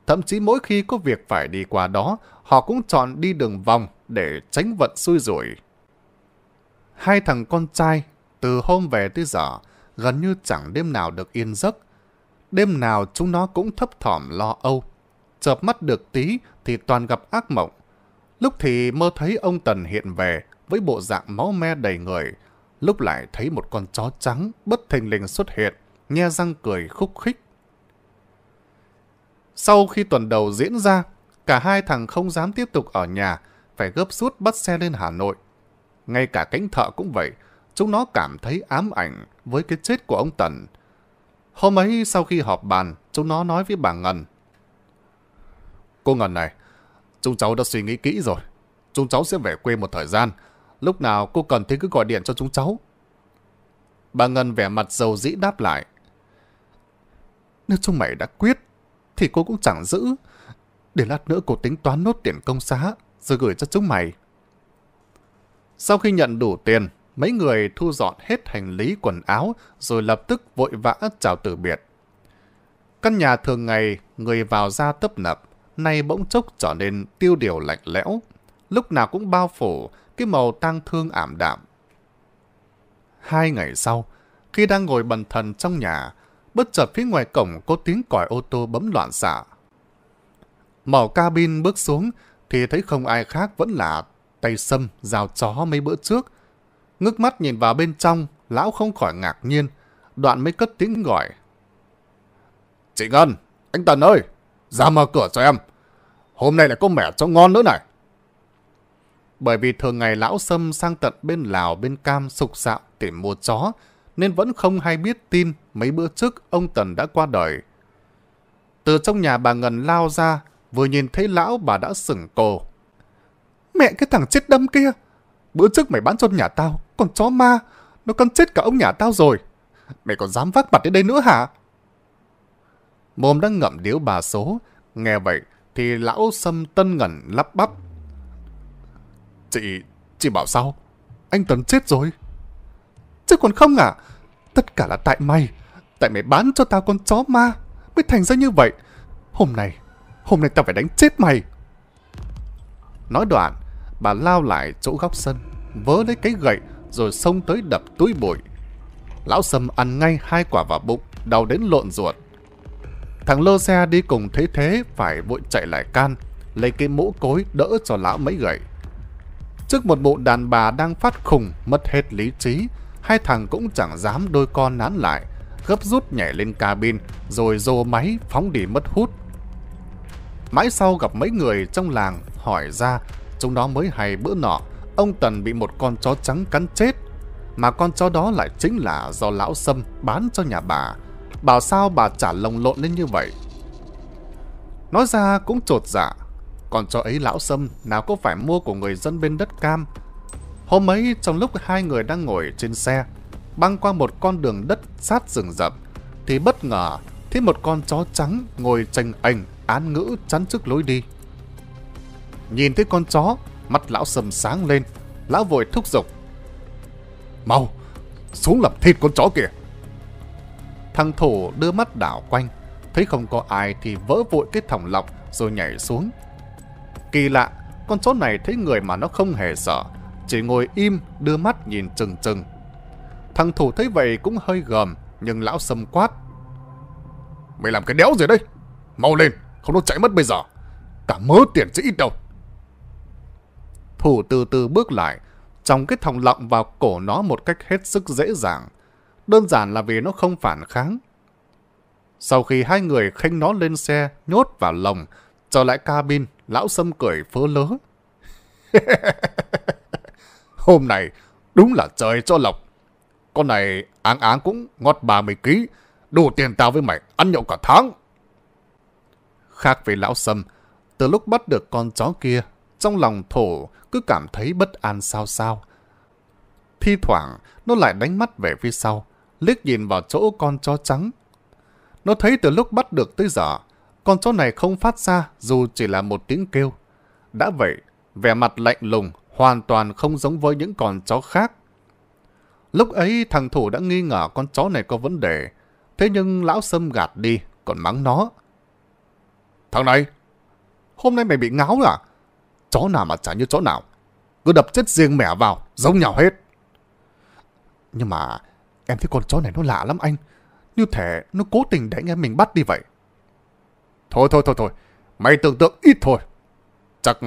Thậm chí mỗi khi có việc phải đi qua đó, họ cũng chọn đi đường vòng để tránh vận xui rủi. Hai thằng con trai, từ hôm về tới giờ, gần như chẳng đêm nào được yên giấc. Đêm nào chúng nó cũng thấp thỏm lo âu. Chợp mắt được tí thì toàn gặp ác mộng. Lúc thì mơ thấy ông Tần hiện về với bộ dạng máu me đầy người, lúc lại thấy một con chó trắng bất thình lình xuất hiện, nghe răng cười khúc khích. Sau khi tuần đầu diễn ra, cả hai thằng không dám tiếp tục ở nhà, phải gấp rút bắt xe lên Hà Nội. Ngay cả cánh thợ cũng vậy, chúng nó cảm thấy ám ảnh với cái chết của ông Tần. Hôm ấy sau khi họp bàn, chúng nó nói với bà Ngân. Cô Ngân này, chúng cháu đã suy nghĩ kỹ rồi. Chúng cháu sẽ về quê một thời gian, lúc nào cô cần thì cứ gọi điện cho chúng cháu. Bà Ngân vẻ mặt dầu dĩ đáp lại. Nếu chúng mày đã quyết, thì cô cũng chẳng giữ. Để lát nữa cô tính toán nốt tiền công xá, rồi gửi cho chúng mày. Sau khi nhận đủ tiền, mấy người thu dọn hết hành lý quần áo, rồi lập tức vội vã chào từ biệt. Căn nhà thường ngày, người vào ra tấp nập, nay bỗng chốc trở nên tiêu điều lạnh lẽo. Lúc nào cũng bao phủ, cái màu tang thương ảm đạm. Hai ngày sau, khi đang ngồi bần thần trong nhà, bất chợt phía ngoài cổng có tiếng còi ô tô bấm loạn xạ. Mở cabin bước xuống thì thấy không ai khác vẫn là tay sâm, rào chó mấy bữa trước. Ngước mắt nhìn vào bên trong, lão không khỏi ngạc nhiên, đoạn mới cất tiếng gọi. Chị Ngân, anh Tần ơi, ra mở cửa cho em. Hôm nay lại có mẻ cho ngon nữa này bởi vì thường ngày lão Sâm sang tận bên Lào bên Cam sục sạo tìm mua chó, nên vẫn không hay biết tin mấy bữa trước ông Tần đã qua đời. Từ trong nhà bà Ngân lao ra, vừa nhìn thấy lão bà đã sửng cổ. Mẹ cái thằng chết đâm kia, bữa trước mày bán cho nhà tao, còn chó ma, nó còn chết cả ông nhà tao rồi. Mày còn dám vác mặt đến đây nữa hả? Mồm đang ngậm điếu bà số, nghe vậy thì lão Sâm tân ngẩn lắp bắp. Chị... chị bảo sao? Anh Tuấn chết rồi. Chứ còn không à? Tất cả là tại mày. Tại mày bán cho tao con chó ma. Mới thành ra như vậy. Hôm nay... hôm nay tao phải đánh chết mày. Nói đoạn, bà lao lại chỗ góc sân, vớ lấy cái gậy rồi xông tới đập túi bụi. Lão Sâm ăn ngay hai quả vào bụng, đau đến lộn ruột. Thằng lơ xe đi cùng thế thế phải vội chạy lại can, lấy cái mũ cối đỡ cho lão mấy gậy. Trước một bộ đàn bà đang phát khùng, mất hết lý trí, hai thằng cũng chẳng dám đôi con nán lại, gấp rút nhảy lên cabin, rồi dô máy phóng đi mất hút. Mãi sau gặp mấy người trong làng hỏi ra, chúng đó mới hay bữa nọ, ông Tần bị một con chó trắng cắn chết, mà con chó đó lại chính là do lão Sâm bán cho nhà bà. Bảo sao bà trả lồng lộn lên như vậy? Nói ra cũng trột dạ, còn cho ấy lão sâm nào có phải mua của người dân bên đất cam. Hôm ấy trong lúc hai người đang ngồi trên xe, băng qua một con đường đất sát rừng rậm, thì bất ngờ thấy một con chó trắng ngồi chành ảnh án ngữ chắn trước lối đi. Nhìn thấy con chó, mắt lão sâm sáng lên, lão vội thúc giục. Mau, xuống làm thịt con chó kìa. Thằng thủ đưa mắt đảo quanh, thấy không có ai thì vỡ vội cái thòng lọc rồi nhảy xuống, Kỳ lạ, con chó này thấy người mà nó không hề sợ, chỉ ngồi im đưa mắt nhìn chừng chừng. Thằng thủ thấy vậy cũng hơi gờm, nhưng lão sầm quát. Mày làm cái đéo gì đây? Mau lên, không nó chạy mất bây giờ. Cả mớ tiền chứ ít đâu. Thủ từ từ bước lại, trong cái thòng lọng vào cổ nó một cách hết sức dễ dàng. Đơn giản là vì nó không phản kháng. Sau khi hai người khênh nó lên xe, nhốt vào lồng, trở lại cabin, Lão Sâm cười phớ lớ. Hôm nay đúng là trời cho lộc. Con này áng áng cũng ngót 30 ký, đủ tiền tao với mày ăn nhậu cả tháng. Khác với lão Sâm, từ lúc bắt được con chó kia, trong lòng thổ cứ cảm thấy bất an sao sao. Thi thoảng, nó lại đánh mắt về phía sau, liếc nhìn vào chỗ con chó trắng. Nó thấy từ lúc bắt được tới giờ, con chó này không phát ra dù chỉ là một tiếng kêu. Đã vậy, vẻ mặt lạnh lùng hoàn toàn không giống với những con chó khác. Lúc ấy thằng thủ đã nghi ngờ con chó này có vấn đề, thế nhưng lão sâm gạt đi, còn mắng nó. Thằng này, hôm nay mày bị ngáo à? Chó nào mà chả như chó nào, cứ đập chết riêng mẻ vào, giống nhau hết. Nhưng mà em thấy con chó này nó lạ lắm anh, như thể nó cố tình đánh em mình bắt đi vậy. Thôi thôi thôi thôi, mày tưởng tượng ít thôi. Chắc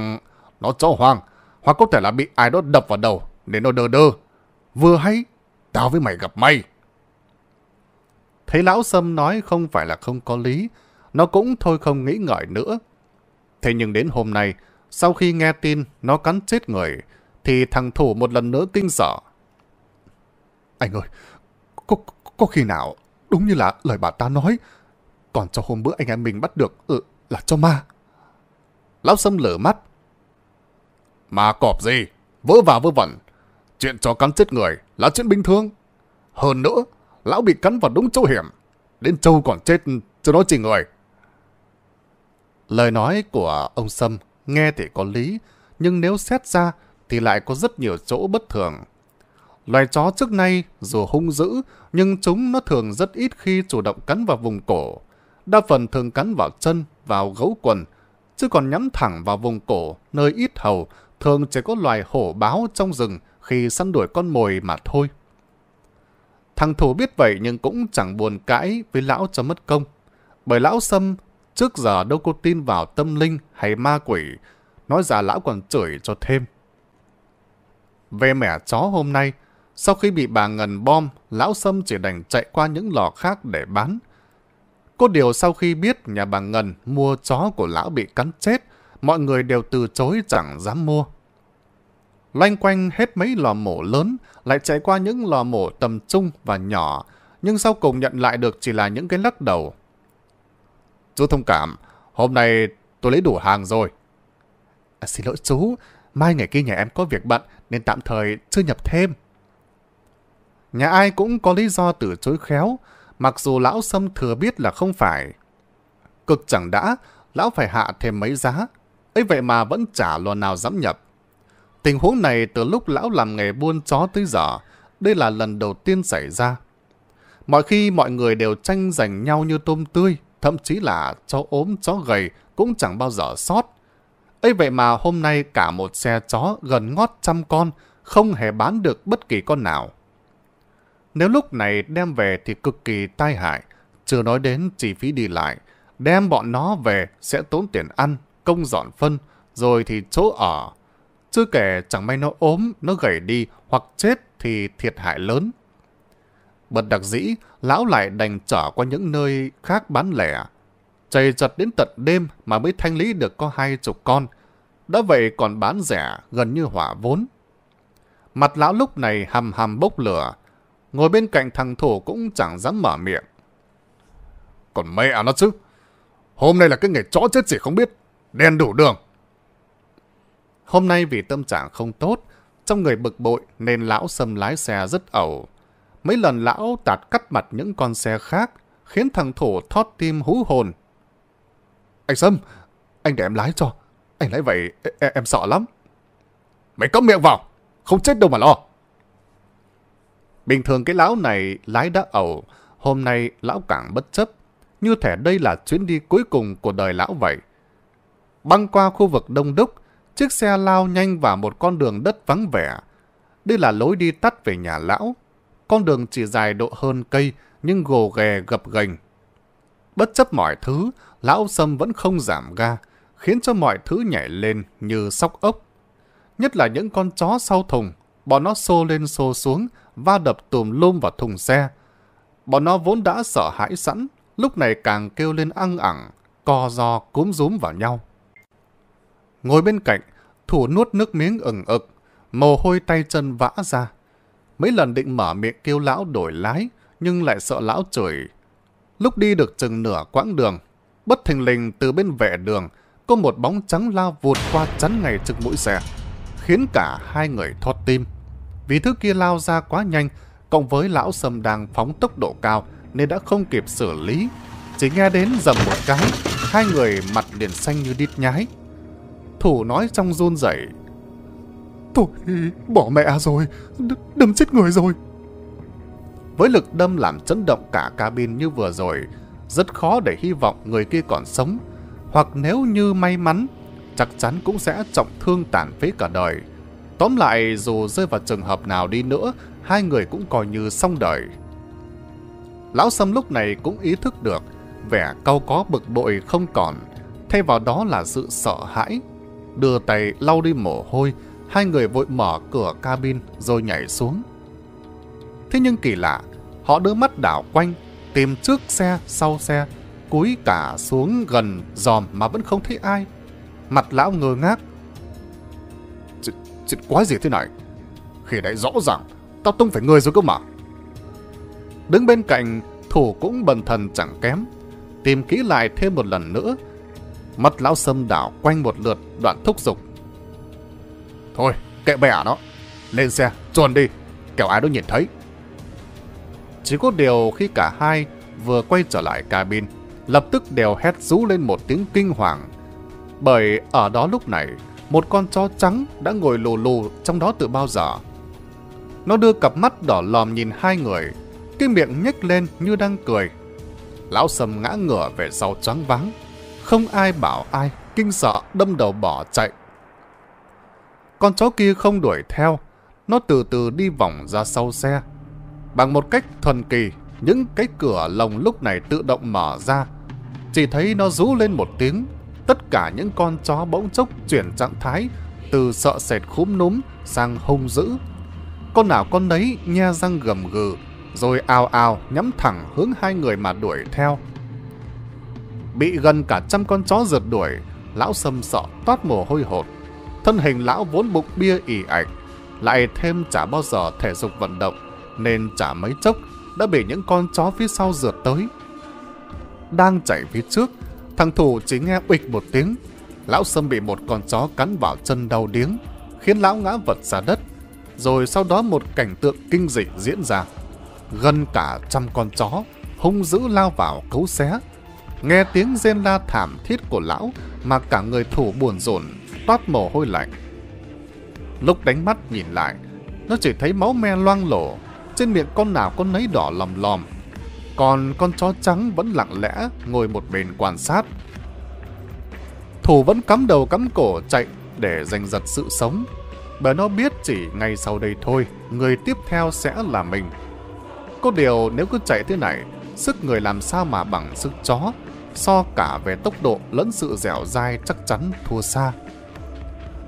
nó cho hoang, hoặc có thể là bị ai đó đập vào đầu nên nó đơ đơ. Vừa hay, tao với mày gặp may Thấy lão Sâm nói không phải là không có lý, nó cũng thôi không nghĩ ngợi nữa. Thế nhưng đến hôm nay, sau khi nghe tin nó cắn chết người, thì thằng Thủ một lần nữa kinh sợ. Anh ơi, có, có khi nào đúng như là lời bà ta nói, còn cho hôm bữa anh em mình bắt được ừ, là cho ma. Lão Sâm lở mắt. Ma cọp gì? Vỡ vào vớ vẩn. Chuyện chó cắn chết người là chuyện bình thường. Hơn nữa, lão bị cắn vào đúng chỗ hiểm. Đến châu còn chết chứ nói chỉ người. Lời nói của ông Sâm nghe thì có lý, nhưng nếu xét ra thì lại có rất nhiều chỗ bất thường. Loài chó trước nay dù hung dữ nhưng chúng nó thường rất ít khi chủ động cắn vào vùng cổ đa phần thường cắn vào chân, vào gấu quần, chứ còn nhắm thẳng vào vùng cổ, nơi ít hầu, thường chỉ có loài hổ báo trong rừng khi săn đuổi con mồi mà thôi. Thằng thủ biết vậy nhưng cũng chẳng buồn cãi với lão cho mất công. Bởi lão Sâm trước giờ đâu có tin vào tâm linh hay ma quỷ, nói ra lão còn chửi cho thêm. Về mẻ chó hôm nay, sau khi bị bà ngần bom, lão Sâm chỉ đành chạy qua những lò khác để bán, có điều sau khi biết nhà bà Ngân mua chó của lão bị cắn chết, mọi người đều từ chối chẳng dám mua. Loanh quanh hết mấy lò mổ lớn, lại chạy qua những lò mổ tầm trung và nhỏ, nhưng sau cùng nhận lại được chỉ là những cái lắc đầu. Chú thông cảm, hôm nay tôi lấy đủ hàng rồi. À, xin lỗi chú, mai ngày kia nhà em có việc bận nên tạm thời chưa nhập thêm. Nhà ai cũng có lý do từ chối khéo, mặc dù lão sâm thừa biết là không phải. Cực chẳng đã, lão phải hạ thêm mấy giá, ấy vậy mà vẫn chả lo nào dám nhập. Tình huống này từ lúc lão làm nghề buôn chó tới giờ, đây là lần đầu tiên xảy ra. Mọi khi mọi người đều tranh giành nhau như tôm tươi, thậm chí là chó ốm chó gầy cũng chẳng bao giờ sót. ấy vậy mà hôm nay cả một xe chó gần ngót trăm con không hề bán được bất kỳ con nào. Nếu lúc này đem về thì cực kỳ tai hại, chưa nói đến chi phí đi lại. Đem bọn nó về sẽ tốn tiền ăn, công dọn phân, rồi thì chỗ ở. chưa kể chẳng may nó ốm, nó gầy đi hoặc chết thì thiệt hại lớn. Bật đặc dĩ, lão lại đành trở qua những nơi khác bán lẻ. chạy chật đến tận đêm mà mới thanh lý được có hai chục con. Đã vậy còn bán rẻ, gần như hỏa vốn. Mặt lão lúc này hầm hầm bốc lửa, ngồi bên cạnh thằng Thổ cũng chẳng dám mở miệng. Còn mẹ nó chứ, hôm nay là cái ngày chó chết gì không biết, đen đủ đường. Hôm nay vì tâm trạng không tốt, trong người bực bội nên lão sâm lái xe rất ẩu. Mấy lần lão tạt cắt mặt những con xe khác, khiến thằng Thổ thót tim hú hồn. Anh Sâm, anh để em lái cho. Anh lái vậy, em, em sợ lắm. Mày cấm miệng vào, không chết đâu mà lo. Bình thường cái lão này lái đã ẩu, hôm nay lão càng bất chấp, như thể đây là chuyến đi cuối cùng của đời lão vậy. Băng qua khu vực đông đúc, chiếc xe lao nhanh vào một con đường đất vắng vẻ. Đây là lối đi tắt về nhà lão. Con đường chỉ dài độ hơn cây, nhưng gồ ghề gập ghềnh. Bất chấp mọi thứ, lão sâm vẫn không giảm ga, khiến cho mọi thứ nhảy lên như sóc ốc. Nhất là những con chó sau thùng, bọn nó xô lên xô xuống, va đập tùm lum vào thùng xe. Bọn nó vốn đã sợ hãi sẵn, lúc này càng kêu lên ăn ẳng, co do cúm rúm vào nhau. Ngồi bên cạnh, thủ nuốt nước miếng ửng ực, mồ hôi tay chân vã ra. Mấy lần định mở miệng kêu lão đổi lái, nhưng lại sợ lão chửi. Lúc đi được chừng nửa quãng đường, bất thình lình từ bên vệ đường, có một bóng trắng lao vụt qua chắn ngay trước mũi xe, khiến cả hai người thoát tim vì thứ kia lao ra quá nhanh, cộng với lão sầm đang phóng tốc độ cao nên đã không kịp xử lý. Chỉ nghe đến dầm một cái, hai người mặt liền xanh như đít nhái. Thủ nói trong run rẩy. Thôi, bỏ mẹ rồi, đâm chết người rồi. Với lực đâm làm chấn động cả cabin như vừa rồi, rất khó để hy vọng người kia còn sống, hoặc nếu như may mắn, chắc chắn cũng sẽ trọng thương tàn phế cả đời. Tóm lại, dù rơi vào trường hợp nào đi nữa, hai người cũng coi như xong đời. Lão Sâm lúc này cũng ý thức được, vẻ cau có bực bội không còn, thay vào đó là sự sợ hãi. Đưa tay lau đi mồ hôi, hai người vội mở cửa cabin rồi nhảy xuống. Thế nhưng kỳ lạ, họ đưa mắt đảo quanh, tìm trước xe, sau xe, cúi cả xuống gần dòm mà vẫn không thấy ai. Mặt lão ngơ ngác, Chuyện quái gì thế này Khi đấy rõ ràng Tao tung phải người rồi cơ mà Đứng bên cạnh Thủ cũng bần thần chẳng kém Tìm kỹ lại thêm một lần nữa Mắt lão sâm đảo quanh một lượt Đoạn thúc giục Thôi kệ bẻ nó Lên xe chuồn đi Kẻo ai đó nhìn thấy Chỉ có điều khi cả hai vừa quay trở lại cabin Lập tức đều hét rú lên một tiếng kinh hoàng Bởi ở đó lúc này một con chó trắng đã ngồi lù lù trong đó từ bao giờ. Nó đưa cặp mắt đỏ lòm nhìn hai người, cái miệng nhếch lên như đang cười. Lão sầm ngã ngửa về sau choáng vắng, không ai bảo ai, kinh sợ đâm đầu bỏ chạy. Con chó kia không đuổi theo, nó từ từ đi vòng ra sau xe. Bằng một cách thuần kỳ, những cái cửa lồng lúc này tự động mở ra, chỉ thấy nó rú lên một tiếng tất cả những con chó bỗng chốc chuyển trạng thái từ sợ sệt khúm núm sang hung dữ. Con nào con đấy nhe răng gầm gừ, rồi ao ao nhắm thẳng hướng hai người mà đuổi theo. Bị gần cả trăm con chó rượt đuổi, lão sâm sợ toát mồ hôi hột. Thân hình lão vốn bụng bia ỉ ạch, lại thêm chả bao giờ thể dục vận động, nên chả mấy chốc đã bị những con chó phía sau rượt tới. Đang chạy phía trước, Thằng thủ chỉ nghe bịch một tiếng, lão sâm bị một con chó cắn vào chân đau điếng, khiến lão ngã vật ra đất. Rồi sau đó một cảnh tượng kinh dị diễn ra. Gần cả trăm con chó, hung dữ lao vào cấu xé. Nghe tiếng rên la thảm thiết của lão mà cả người thủ buồn rộn, toát mồ hôi lạnh. Lúc đánh mắt nhìn lại, nó chỉ thấy máu me loang lổ, trên miệng con nào con nấy đỏ lòm lòm, còn con chó trắng vẫn lặng lẽ ngồi một bên quan sát. Thủ vẫn cắm đầu cắm cổ chạy để giành giật sự sống, bởi nó biết chỉ ngay sau đây thôi, người tiếp theo sẽ là mình. Có điều nếu cứ chạy thế này, sức người làm sao mà bằng sức chó, so cả về tốc độ lẫn sự dẻo dai chắc chắn thua xa.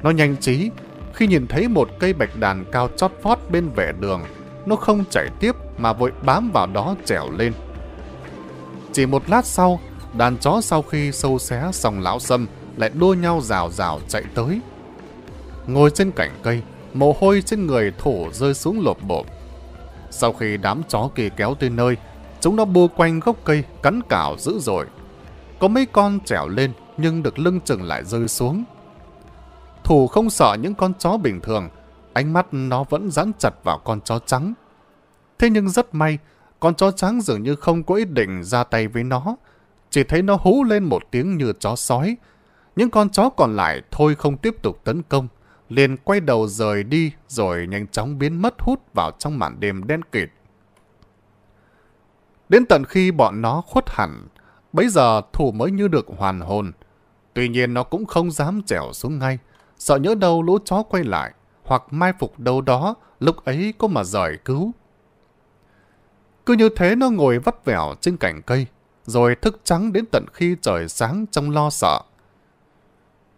Nó nhanh trí khi nhìn thấy một cây bạch đàn cao chót vót bên vẻ đường nó không chảy tiếp mà vội bám vào đó trèo lên. Chỉ một lát sau, đàn chó sau khi sâu xé xong lão sâm lại đua nhau rào rào chạy tới. Ngồi trên cành cây, mồ hôi trên người thổ rơi xuống lột bộp. Sau khi đám chó kia kéo tới nơi, chúng nó bô quanh gốc cây cắn cào dữ dội. Có mấy con trèo lên nhưng được lưng chừng lại rơi xuống. Thủ không sợ những con chó bình thường Ánh mắt nó vẫn dán chặt vào con chó trắng. Thế nhưng rất may, con chó trắng dường như không có ý định ra tay với nó. Chỉ thấy nó hú lên một tiếng như chó sói. Những con chó còn lại thôi không tiếp tục tấn công. Liền quay đầu rời đi rồi nhanh chóng biến mất hút vào trong màn đêm đen kịt. Đến tận khi bọn nó khuất hẳn, bấy giờ thủ mới như được hoàn hồn. Tuy nhiên nó cũng không dám trèo xuống ngay, sợ nhớ đâu lũ chó quay lại hoặc mai phục đâu đó, lúc ấy có mà giỏi cứu. Cứ như thế nó ngồi vắt vẻo trên cành cây, rồi thức trắng đến tận khi trời sáng trong lo sợ.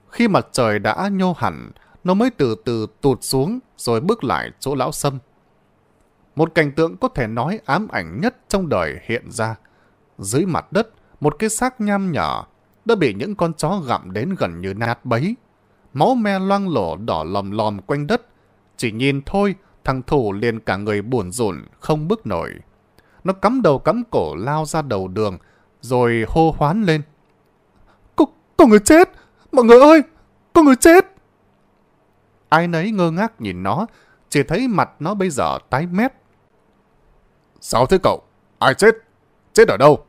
Khi mặt trời đã nhô hẳn, nó mới từ từ tụt xuống rồi bước lại chỗ lão sâm. Một cảnh tượng có thể nói ám ảnh nhất trong đời hiện ra. Dưới mặt đất, một cái xác nham nhỏ đã bị những con chó gặm đến gần như nát bấy máu me loang lổ đỏ lòm lòm quanh đất. Chỉ nhìn thôi, thằng Thủ liền cả người buồn rộn, không bước nổi. Nó cắm đầu cắm cổ lao ra đầu đường, rồi hô hoán lên. Có, có người chết! Mọi người ơi! Có người chết! Ai nấy ngơ ngác nhìn nó, chỉ thấy mặt nó bây giờ tái mét. Sao thế cậu? Ai chết? Chết ở đâu?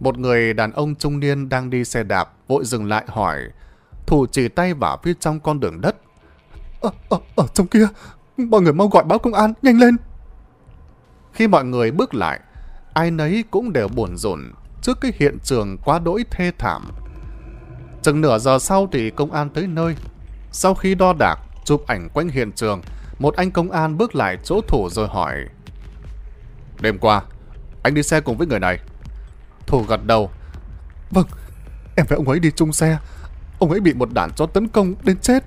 Một người đàn ông trung niên đang đi xe đạp vội dừng lại hỏi. Thủ chỉ tay vào phía trong con đường đất. Ở, ờ, ở, ờ, ở trong kia, mọi người mau gọi báo công an, nhanh lên. Khi mọi người bước lại, ai nấy cũng đều buồn rộn trước cái hiện trường quá đỗi thê thảm. Chừng nửa giờ sau thì công an tới nơi. Sau khi đo đạc, chụp ảnh quanh hiện trường, một anh công an bước lại chỗ thủ rồi hỏi. Đêm qua, anh đi xe cùng với người này. Thủ gật đầu. Vâng, em với ông ấy đi chung xe ông ấy bị một đạn chó tấn công đến chết.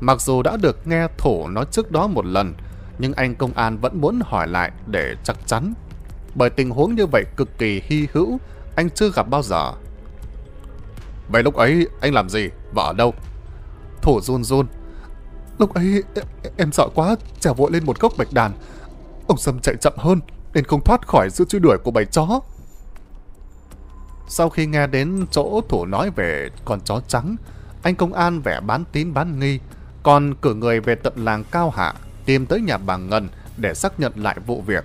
Mặc dù đã được nghe Thổ nói trước đó một lần, nhưng anh công an vẫn muốn hỏi lại để chắc chắn. Bởi tình huống như vậy cực kỳ hy hữu, anh chưa gặp bao giờ. Vậy lúc ấy anh làm gì và ở đâu? Thổ run run. Lúc ấy em, em sợ quá, trèo vội lên một gốc bạch đàn. Ông Sâm chạy chậm hơn, nên không thoát khỏi sự truy đuổi của bầy chó. Sau khi nghe đến chỗ thủ nói về con chó trắng, anh công an vẻ bán tín bán nghi, còn cử người về tận làng Cao Hạ tìm tới nhà bà Ngân để xác nhận lại vụ việc.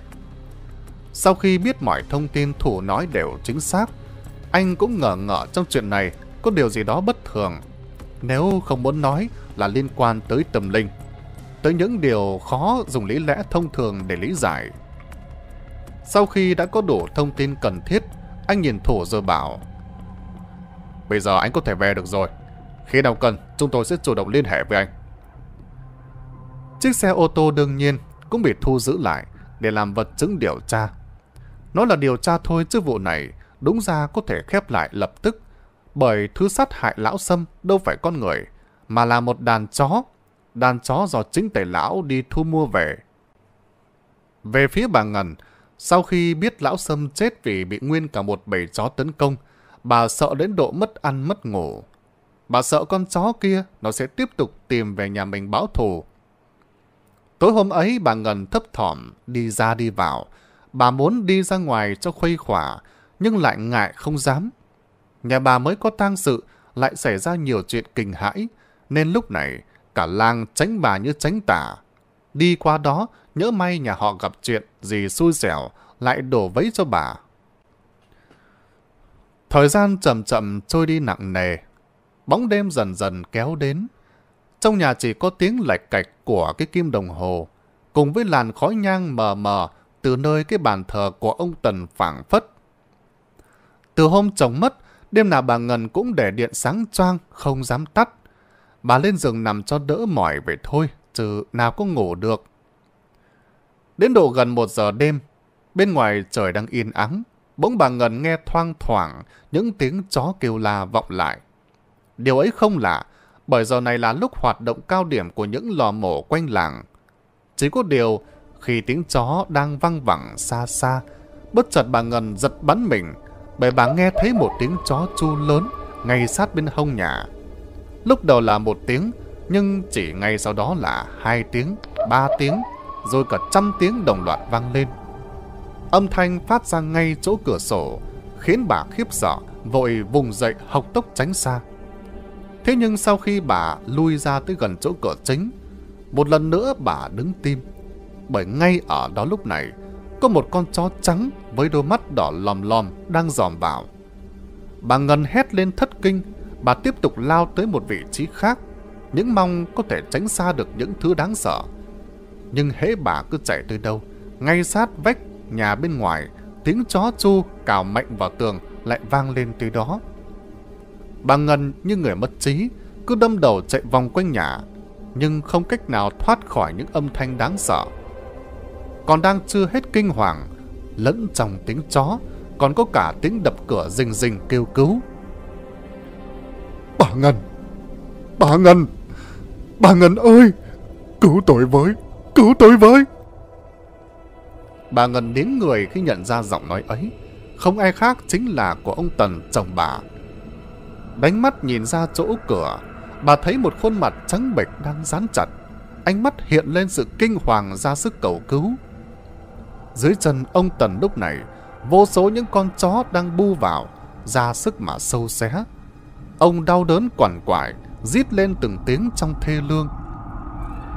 Sau khi biết mọi thông tin thủ nói đều chính xác, anh cũng ngờ ngợ trong chuyện này có điều gì đó bất thường. Nếu không muốn nói là liên quan tới tâm linh, tới những điều khó dùng lý lẽ thông thường để lý giải. Sau khi đã có đủ thông tin cần thiết, anh nhìn thủ rồi bảo Bây giờ anh có thể về được rồi Khi nào cần chúng tôi sẽ chủ động liên hệ với anh Chiếc xe ô tô đương nhiên Cũng bị thu giữ lại Để làm vật chứng điều tra Nó là điều tra thôi chứ vụ này Đúng ra có thể khép lại lập tức Bởi thứ sát hại lão sâm Đâu phải con người Mà là một đàn chó Đàn chó do chính tể lão đi thu mua về Về phía bà Ngân sau khi biết lão Sâm chết vì bị nguyên cả một bầy chó tấn công, bà sợ đến độ mất ăn mất ngủ. Bà sợ con chó kia nó sẽ tiếp tục tìm về nhà mình báo thù. Tối hôm ấy bà Ngân thấp thỏm đi ra đi vào. Bà muốn đi ra ngoài cho khuây khỏa nhưng lại ngại không dám. Nhà bà mới có tang sự lại xảy ra nhiều chuyện kinh hãi nên lúc này cả làng tránh bà như tránh tả đi qua đó, nhỡ may nhà họ gặp chuyện gì xui xẻo, lại đổ vấy cho bà. Thời gian chậm chậm trôi đi nặng nề, bóng đêm dần dần kéo đến. Trong nhà chỉ có tiếng lạch cạch của cái kim đồng hồ, cùng với làn khói nhang mờ mờ từ nơi cái bàn thờ của ông Tần phảng phất. Từ hôm chồng mất, đêm nào bà Ngân cũng để điện sáng choang, không dám tắt. Bà lên giường nằm cho đỡ mỏi vậy thôi, chứ nào có ngủ được. Đến độ gần một giờ đêm, bên ngoài trời đang yên ắng, bỗng bà Ngân nghe thoang thoảng những tiếng chó kêu la vọng lại. Điều ấy không lạ, bởi giờ này là lúc hoạt động cao điểm của những lò mổ quanh làng. Chỉ có điều, khi tiếng chó đang văng vẳng xa xa, bất chợt bà Ngân giật bắn mình, bởi bà nghe thấy một tiếng chó chu lớn ngay sát bên hông nhà. Lúc đầu là một tiếng, nhưng chỉ ngay sau đó là hai tiếng, ba tiếng, rồi cả trăm tiếng đồng loạt vang lên. Âm thanh phát ra ngay chỗ cửa sổ, khiến bà khiếp sợ, vội vùng dậy học tốc tránh xa. Thế nhưng sau khi bà lui ra tới gần chỗ cửa chính, một lần nữa bà đứng tim, bởi ngay ở đó lúc này, có một con chó trắng với đôi mắt đỏ lòm lòm đang dòm vào. Bà Ngân hét lên thất kinh, bà tiếp tục lao tới một vị trí khác những mong có thể tránh xa được những thứ đáng sợ. Nhưng hễ bà cứ chạy tới đâu, ngay sát vách nhà bên ngoài, tiếng chó chu cào mạnh vào tường lại vang lên tới đó. Bà Ngân như người mất trí, cứ đâm đầu chạy vòng quanh nhà, nhưng không cách nào thoát khỏi những âm thanh đáng sợ. Còn đang chưa hết kinh hoàng, lẫn trong tiếng chó, còn có cả tiếng đập cửa rình rình kêu cứu. Bà Ngân! Bà Ngân Bà Ngân ơi Cứu tôi với Cứu tôi với Bà Ngân đến người khi nhận ra giọng nói ấy Không ai khác chính là của ông Tần chồng bà Đánh mắt nhìn ra chỗ cửa Bà thấy một khuôn mặt trắng bệch đang dán chặt Ánh mắt hiện lên sự kinh hoàng ra sức cầu cứu Dưới chân ông Tần lúc này Vô số những con chó đang bu vào Ra sức mà sâu xé Ông đau đớn quằn quại rít lên từng tiếng trong thê lương.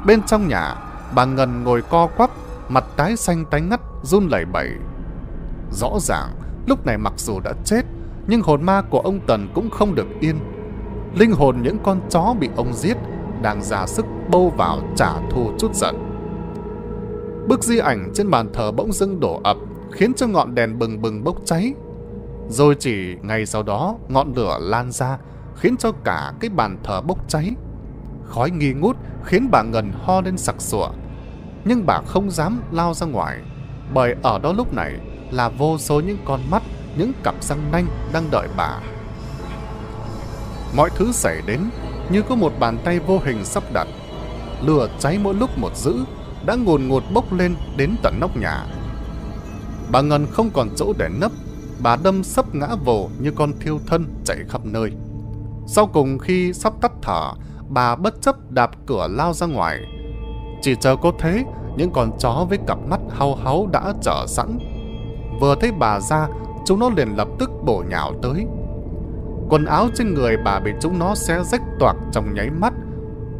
Bên trong nhà, bà Ngân ngồi co quắp, mặt tái xanh tái ngắt, run lẩy bẩy. Rõ ràng, lúc này mặc dù đã chết, nhưng hồn ma của ông Tần cũng không được yên. Linh hồn những con chó bị ông giết đang ra sức bâu vào trả thù chút giận. Bức di ảnh trên bàn thờ bỗng dưng đổ ập, khiến cho ngọn đèn bừng bừng bốc cháy. Rồi chỉ ngay sau đó, ngọn lửa lan ra, khiến cho cả cái bàn thờ bốc cháy. Khói nghi ngút khiến bà Ngân ho lên sặc sụa. Nhưng bà không dám lao ra ngoài, bởi ở đó lúc này là vô số những con mắt, những cặp răng nanh đang đợi bà. Mọi thứ xảy đến như có một bàn tay vô hình sắp đặt. Lửa cháy mỗi lúc một dữ, đã ngồn ngột bốc lên đến tận nóc nhà. Bà Ngân không còn chỗ để nấp, bà đâm sấp ngã vồ như con thiêu thân chạy khắp nơi. Sau cùng khi sắp tắt thở, bà bất chấp đạp cửa lao ra ngoài. Chỉ chờ cô thế, những con chó với cặp mắt hau háu đã chờ sẵn. Vừa thấy bà ra, chúng nó liền lập tức bổ nhào tới. Quần áo trên người bà bị chúng nó xé rách toạc trong nháy mắt.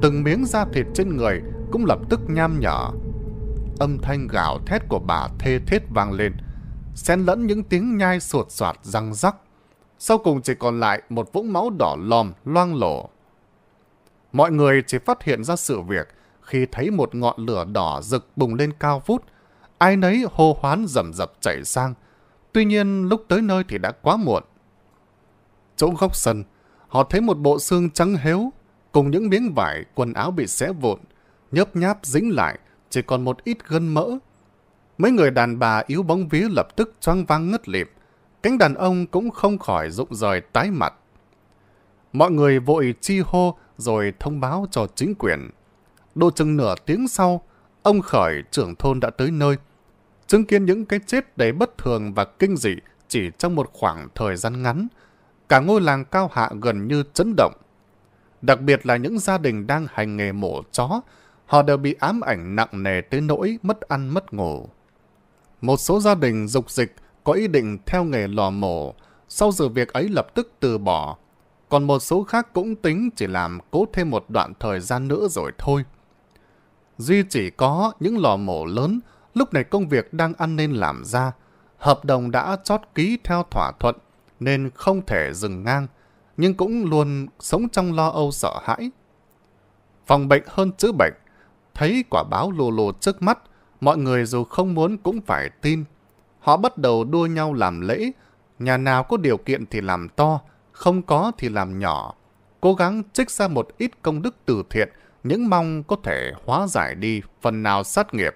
Từng miếng da thịt trên người cũng lập tức nham nhở. Âm thanh gào thét của bà thê thết vang lên, xen lẫn những tiếng nhai sột soạt răng rắc sau cùng chỉ còn lại một vũng máu đỏ lòm loang lổ. Mọi người chỉ phát hiện ra sự việc khi thấy một ngọn lửa đỏ rực bùng lên cao vút, ai nấy hô hoán rầm rập chạy sang. Tuy nhiên lúc tới nơi thì đã quá muộn. Chỗ góc sân, họ thấy một bộ xương trắng héo cùng những miếng vải quần áo bị xé vụn, nhấp nháp dính lại, chỉ còn một ít gân mỡ. Mấy người đàn bà yếu bóng vía lập tức choáng vang ngất lịm, cánh đàn ông cũng không khỏi rụng rời tái mặt. Mọi người vội chi hô rồi thông báo cho chính quyền. Đô chừng nửa tiếng sau, ông Khởi trưởng thôn đã tới nơi, chứng kiến những cái chết đầy bất thường và kinh dị chỉ trong một khoảng thời gian ngắn. Cả ngôi làng cao hạ gần như chấn động. Đặc biệt là những gia đình đang hành nghề mổ chó, họ đều bị ám ảnh nặng nề tới nỗi mất ăn mất ngủ. Một số gia đình dục dịch có ý định theo nghề lò mổ, sau sự việc ấy lập tức từ bỏ. Còn một số khác cũng tính chỉ làm cố thêm một đoạn thời gian nữa rồi thôi. Duy chỉ có những lò mổ lớn, lúc này công việc đang ăn nên làm ra. Hợp đồng đã chót ký theo thỏa thuận, nên không thể dừng ngang, nhưng cũng luôn sống trong lo âu sợ hãi. Phòng bệnh hơn chữa bệnh, thấy quả báo lù lù trước mắt, mọi người dù không muốn cũng phải tin. Họ bắt đầu đua nhau làm lễ, nhà nào có điều kiện thì làm to, không có thì làm nhỏ. Cố gắng trích ra một ít công đức từ thiện, những mong có thể hóa giải đi phần nào sát nghiệp.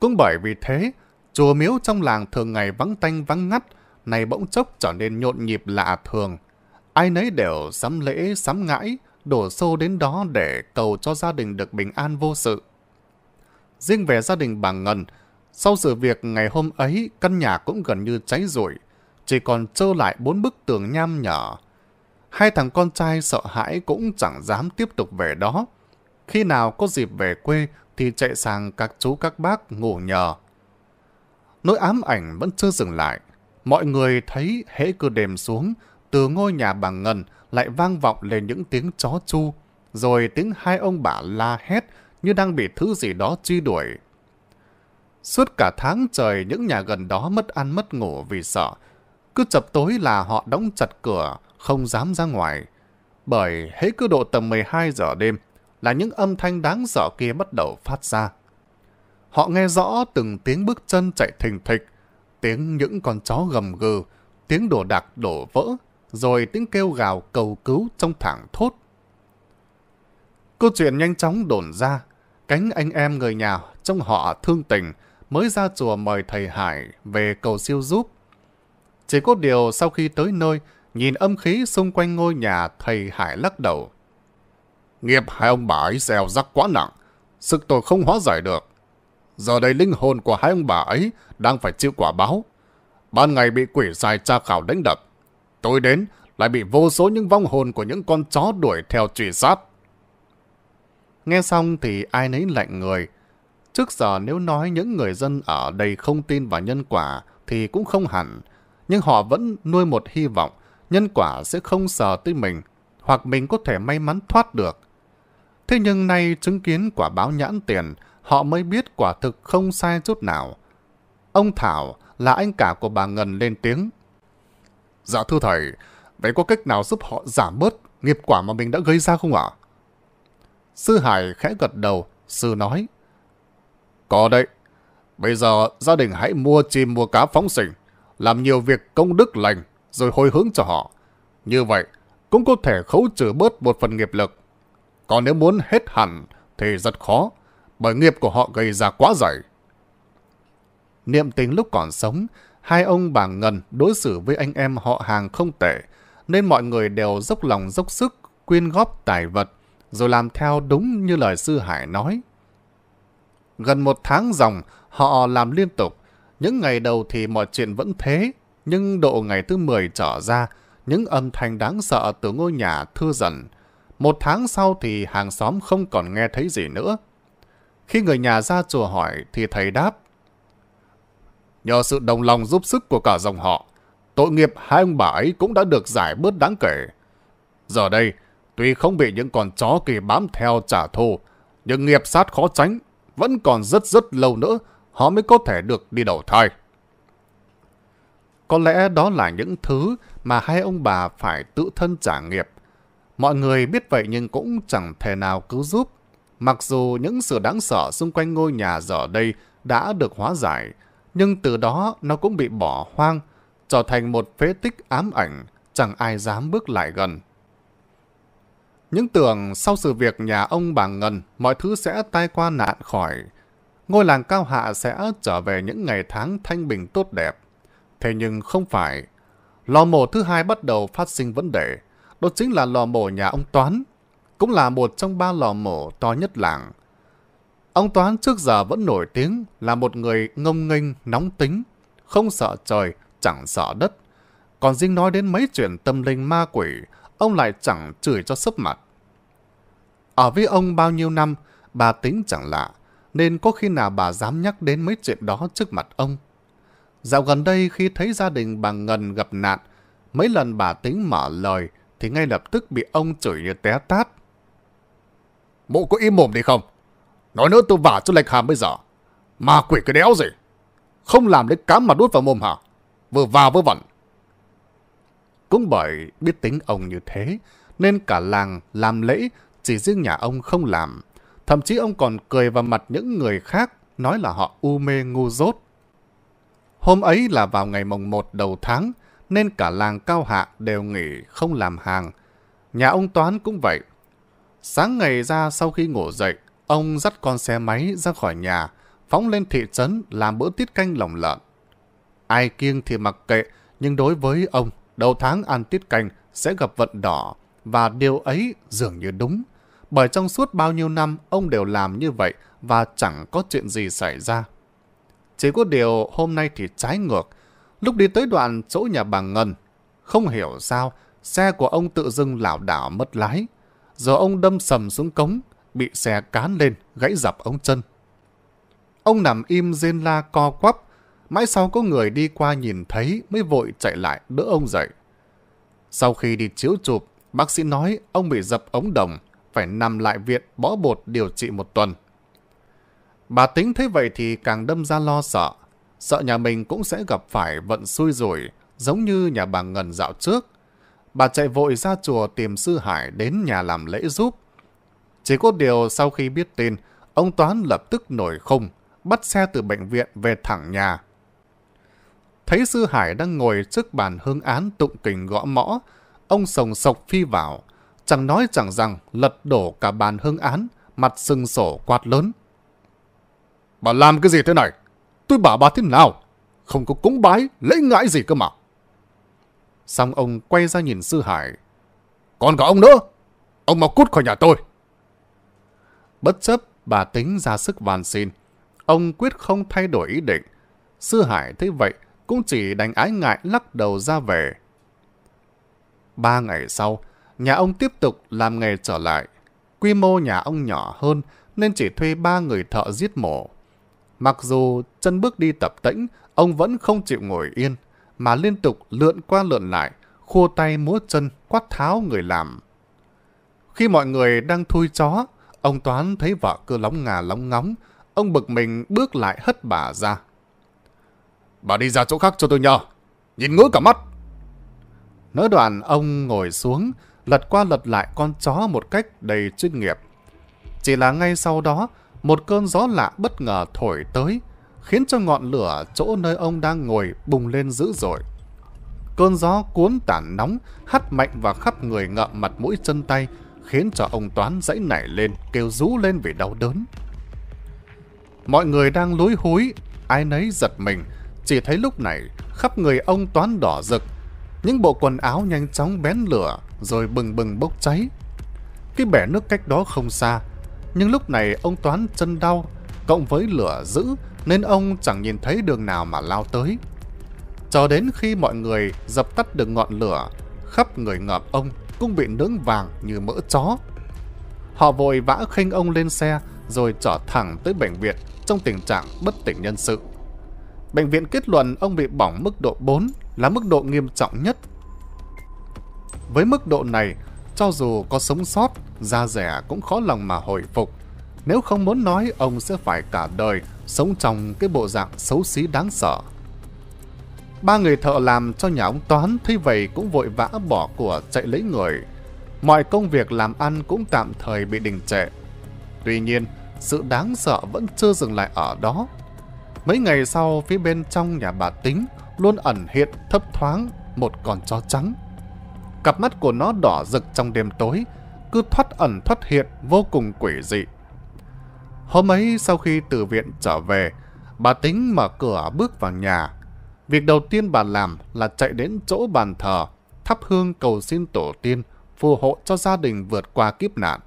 Cũng bởi vì thế, chùa miếu trong làng thường ngày vắng tanh vắng ngắt, này bỗng chốc trở nên nhộn nhịp lạ thường. Ai nấy đều sắm lễ, sắm ngãi, đổ xô đến đó để cầu cho gia đình được bình an vô sự. Riêng về gia đình bà Ngân, sau sự việc ngày hôm ấy, căn nhà cũng gần như cháy rụi, chỉ còn trơ lại bốn bức tường nham nhở. Hai thằng con trai sợ hãi cũng chẳng dám tiếp tục về đó. Khi nào có dịp về quê thì chạy sang các chú các bác ngủ nhờ. Nỗi ám ảnh vẫn chưa dừng lại. Mọi người thấy hễ cứ đêm xuống, từ ngôi nhà bằng ngần lại vang vọng lên những tiếng chó chu, rồi tiếng hai ông bà la hét như đang bị thứ gì đó truy đuổi. Suốt cả tháng trời những nhà gần đó mất ăn mất ngủ vì sợ. Cứ chập tối là họ đóng chặt cửa, không dám ra ngoài. Bởi hễ cứ độ tầm 12 giờ đêm là những âm thanh đáng sợ kia bắt đầu phát ra. Họ nghe rõ từng tiếng bước chân chạy thình thịch, tiếng những con chó gầm gừ, tiếng đồ đạc đổ vỡ, rồi tiếng kêu gào cầu cứu trong thảng thốt. Câu chuyện nhanh chóng đồn ra, cánh anh em người nhà trong họ thương tình, mới ra chùa mời thầy Hải về cầu siêu giúp. Chỉ có điều sau khi tới nơi, nhìn âm khí xung quanh ngôi nhà thầy Hải lắc đầu. Nghiệp hai ông bà ấy gieo rắc quá nặng, sức tôi không hóa giải được. Giờ đây linh hồn của hai ông bà ấy đang phải chịu quả báo. Ban ngày bị quỷ dài tra khảo đánh đập. Tôi đến lại bị vô số những vong hồn của những con chó đuổi theo truy sát. Nghe xong thì ai nấy lạnh người, Trước giờ nếu nói những người dân ở đây không tin vào nhân quả thì cũng không hẳn, nhưng họ vẫn nuôi một hy vọng nhân quả sẽ không sờ tới mình hoặc mình có thể may mắn thoát được. Thế nhưng nay chứng kiến quả báo nhãn tiền, họ mới biết quả thực không sai chút nào. Ông Thảo là anh cả của bà Ngân lên tiếng. Dạ thưa thầy, vậy có cách nào giúp họ giảm bớt nghiệp quả mà mình đã gây ra không ạ? Sư Hải khẽ gật đầu, sư nói. Có đấy. Bây giờ gia đình hãy mua chim mua cá phóng sinh, làm nhiều việc công đức lành rồi hồi hướng cho họ. Như vậy cũng có thể khấu trừ bớt một phần nghiệp lực. Còn nếu muốn hết hẳn thì rất khó, bởi nghiệp của họ gây ra quá dày. Niệm tình lúc còn sống, hai ông bà Ngân đối xử với anh em họ hàng không tệ, nên mọi người đều dốc lòng dốc sức, quyên góp tài vật, rồi làm theo đúng như lời sư Hải nói. Gần một tháng dòng, họ làm liên tục. Những ngày đầu thì mọi chuyện vẫn thế, nhưng độ ngày thứ 10 trở ra, những âm thanh đáng sợ từ ngôi nhà thưa dần. Một tháng sau thì hàng xóm không còn nghe thấy gì nữa. Khi người nhà ra chùa hỏi thì thầy đáp. Nhờ sự đồng lòng giúp sức của cả dòng họ, tội nghiệp hai ông bà ấy cũng đã được giải bớt đáng kể. Giờ đây, tuy không bị những con chó kỳ bám theo trả thù, nhưng nghiệp sát khó tránh vẫn còn rất rất lâu nữa họ mới có thể được đi đầu thai. Có lẽ đó là những thứ mà hai ông bà phải tự thân trả nghiệp. Mọi người biết vậy nhưng cũng chẳng thể nào cứu giúp. Mặc dù những sự đáng sợ xung quanh ngôi nhà giờ đây đã được hóa giải, nhưng từ đó nó cũng bị bỏ hoang, trở thành một phế tích ám ảnh, chẳng ai dám bước lại gần. Những tưởng sau sự việc nhà ông bà Ngân, mọi thứ sẽ tai qua nạn khỏi. Ngôi làng cao hạ sẽ trở về những ngày tháng thanh bình tốt đẹp. Thế nhưng không phải. Lò mổ thứ hai bắt đầu phát sinh vấn đề. Đó chính là lò mổ nhà ông Toán. Cũng là một trong ba lò mổ to nhất làng. Ông Toán trước giờ vẫn nổi tiếng là một người ngông nghênh, nóng tính, không sợ trời, chẳng sợ đất. Còn riêng nói đến mấy chuyện tâm linh ma quỷ, ông lại chẳng chửi cho sấp mặt. Ở với ông bao nhiêu năm, bà tính chẳng lạ, nên có khi nào bà dám nhắc đến mấy chuyện đó trước mặt ông. Dạo gần đây khi thấy gia đình bà Ngân gặp nạn, mấy lần bà tính mở lời thì ngay lập tức bị ông chửi như té tát. Mụ có im mồm đi không? Nói nữa tôi vả cho lệch hàm bây giờ. Mà quỷ cái đéo gì? Không làm đến cám mà đút vào mồm hả? Vừa vào vừa vẩn. Cũng bởi biết tính ông như thế, nên cả làng làm lễ, chỉ riêng nhà ông không làm. Thậm chí ông còn cười vào mặt những người khác, nói là họ u mê ngu dốt. Hôm ấy là vào ngày mồng 1 đầu tháng, nên cả làng cao hạ đều nghỉ không làm hàng. Nhà ông Toán cũng vậy. Sáng ngày ra sau khi ngủ dậy, ông dắt con xe máy ra khỏi nhà, phóng lên thị trấn làm bữa tiết canh lòng lợn. Ai kiêng thì mặc kệ, nhưng đối với ông, đầu tháng ăn tiết canh sẽ gặp vận đỏ và điều ấy dường như đúng. Bởi trong suốt bao nhiêu năm ông đều làm như vậy và chẳng có chuyện gì xảy ra. Chỉ có điều hôm nay thì trái ngược. Lúc đi tới đoạn chỗ nhà bà Ngân, không hiểu sao xe của ông tự dưng lảo đảo mất lái. Giờ ông đâm sầm xuống cống, bị xe cán lên, gãy dập ống chân. Ông nằm im rên la co quắp, Mãi sau có người đi qua nhìn thấy mới vội chạy lại đỡ ông dậy. Sau khi đi chiếu chụp, bác sĩ nói ông bị dập ống đồng, phải nằm lại viện bó bột điều trị một tuần. Bà tính thế vậy thì càng đâm ra lo sợ, sợ nhà mình cũng sẽ gặp phải vận xui rủi giống như nhà bà Ngân dạo trước. Bà chạy vội ra chùa tìm sư Hải đến nhà làm lễ giúp. Chỉ có điều sau khi biết tin, ông Toán lập tức nổi khung, bắt xe từ bệnh viện về thẳng nhà thấy Sư Hải đang ngồi trước bàn hương án tụng kình gõ mõ. Ông sồng sộc phi vào, chẳng nói chẳng rằng lật đổ cả bàn hương án, mặt sưng sổ quát lớn. Bà làm cái gì thế này? Tôi bảo bà thế nào? Không có cúng bái, lễ ngãi gì cơ mà. Xong ông quay ra nhìn Sư Hải. Còn cả ông nữa, ông mau cút khỏi nhà tôi. Bất chấp, bà tính ra sức van xin. Ông quyết không thay đổi ý định. Sư Hải thấy vậy, cũng chỉ đánh ái ngại lắc đầu ra về. Ba ngày sau, nhà ông tiếp tục làm nghề trở lại. Quy mô nhà ông nhỏ hơn nên chỉ thuê ba người thợ giết mổ. Mặc dù chân bước đi tập tĩnh, ông vẫn không chịu ngồi yên, mà liên tục lượn qua lượn lại, khua tay múa chân quát tháo người làm. Khi mọi người đang thui chó, ông Toán thấy vợ cứ lóng ngà lóng ngóng, ông bực mình bước lại hất bà ra. Bà đi ra chỗ khác cho tôi nhờ. Nhìn ngứa cả mắt. nỡ đoạn ông ngồi xuống, lật qua lật lại con chó một cách đầy chuyên nghiệp. Chỉ là ngay sau đó, một cơn gió lạ bất ngờ thổi tới, khiến cho ngọn lửa chỗ nơi ông đang ngồi bùng lên dữ dội. Cơn gió cuốn tản nóng, hắt mạnh vào khắp người ngậm mặt mũi chân tay, khiến cho ông Toán dãy nảy lên, kêu rú lên vì đau đớn. Mọi người đang lối húi ai nấy giật mình, chỉ thấy lúc này, khắp người ông toán đỏ rực. Những bộ quần áo nhanh chóng bén lửa, rồi bừng bừng bốc cháy. Cái bể nước cách đó không xa, nhưng lúc này ông toán chân đau, cộng với lửa dữ nên ông chẳng nhìn thấy đường nào mà lao tới. Cho đến khi mọi người dập tắt được ngọn lửa, khắp người ngợp ông cũng bị nướng vàng như mỡ chó. Họ vội vã khinh ông lên xe rồi trở thẳng tới bệnh viện trong tình trạng bất tỉnh nhân sự. Bệnh viện kết luận ông bị bỏng mức độ 4 là mức độ nghiêm trọng nhất. Với mức độ này, cho dù có sống sót, da rẻ cũng khó lòng mà hồi phục. Nếu không muốn nói, ông sẽ phải cả đời sống trong cái bộ dạng xấu xí đáng sợ. Ba người thợ làm cho nhà ông Toán thấy vậy cũng vội vã bỏ của chạy lấy người. Mọi công việc làm ăn cũng tạm thời bị đình trệ. Tuy nhiên, sự đáng sợ vẫn chưa dừng lại ở đó Mấy ngày sau, phía bên trong nhà bà Tính luôn ẩn hiện thấp thoáng một con chó trắng. Cặp mắt của nó đỏ rực trong đêm tối, cứ thoát ẩn thoát hiện vô cùng quỷ dị. Hôm ấy sau khi từ viện trở về, bà Tính mở cửa bước vào nhà. Việc đầu tiên bà làm là chạy đến chỗ bàn thờ, thắp hương cầu xin tổ tiên phù hộ cho gia đình vượt qua kiếp nạn.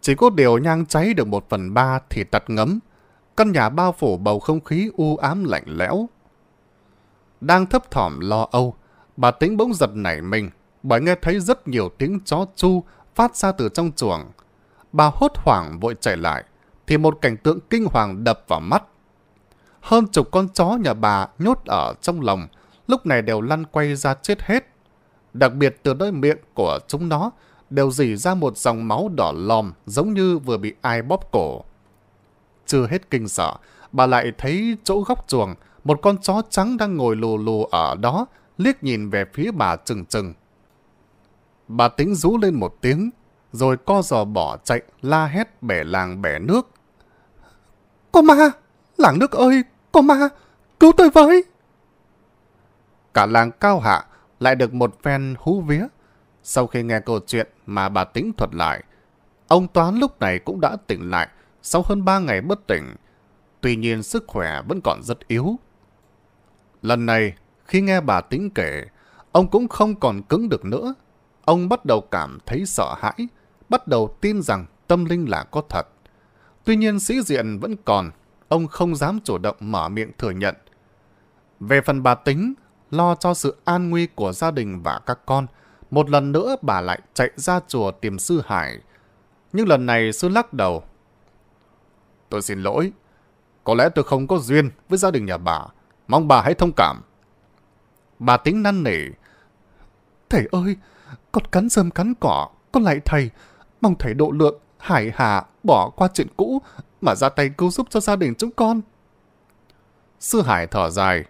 Chỉ có điều nhang cháy được một phần ba thì tắt ngấm, Căn nhà bao phủ bầu không khí u ám lạnh lẽo. Đang thấp thỏm lo âu, bà tính bỗng giật nảy mình bởi nghe thấy rất nhiều tiếng chó chu phát ra từ trong chuồng. Bà hốt hoảng vội chạy lại, thì một cảnh tượng kinh hoàng đập vào mắt. Hơn chục con chó nhà bà nhốt ở trong lồng, lúc này đều lăn quay ra chết hết. Đặc biệt từ đôi miệng của chúng nó đều dì ra một dòng máu đỏ lòm giống như vừa bị ai bóp cổ. Chưa hết kinh sợ, bà lại thấy chỗ góc chuồng, một con chó trắng đang ngồi lù lù ở đó, liếc nhìn về phía bà trừng trừng. Bà tính rú lên một tiếng, rồi co giò bỏ chạy, la hét bẻ làng bẻ nước. Cô ma! Làng nước ơi! Cô ma! Cứu tôi với! Cả làng cao hạ lại được một phen hú vía. Sau khi nghe câu chuyện mà bà tính thuật lại, ông Toán lúc này cũng đã tỉnh lại, sau hơn 3 ngày bất tỉnh, tuy nhiên sức khỏe vẫn còn rất yếu. Lần này, khi nghe bà tính kể, ông cũng không còn cứng được nữa. Ông bắt đầu cảm thấy sợ hãi, bắt đầu tin rằng tâm linh là có thật. Tuy nhiên sĩ diện vẫn còn, ông không dám chủ động mở miệng thừa nhận. Về phần bà tính, lo cho sự an nguy của gia đình và các con, một lần nữa bà lại chạy ra chùa tìm sư Hải. Nhưng lần này sư lắc đầu, Tôi xin lỗi. Có lẽ tôi không có duyên với gia đình nhà bà. Mong bà hãy thông cảm. Bà tính năn nỉ. Thầy ơi, con cắn rơm cắn cỏ, con lại thầy. Mong thầy độ lượng, hải hà, bỏ qua chuyện cũ mà ra tay cứu giúp cho gia đình chúng con. Sư Hải thở dài.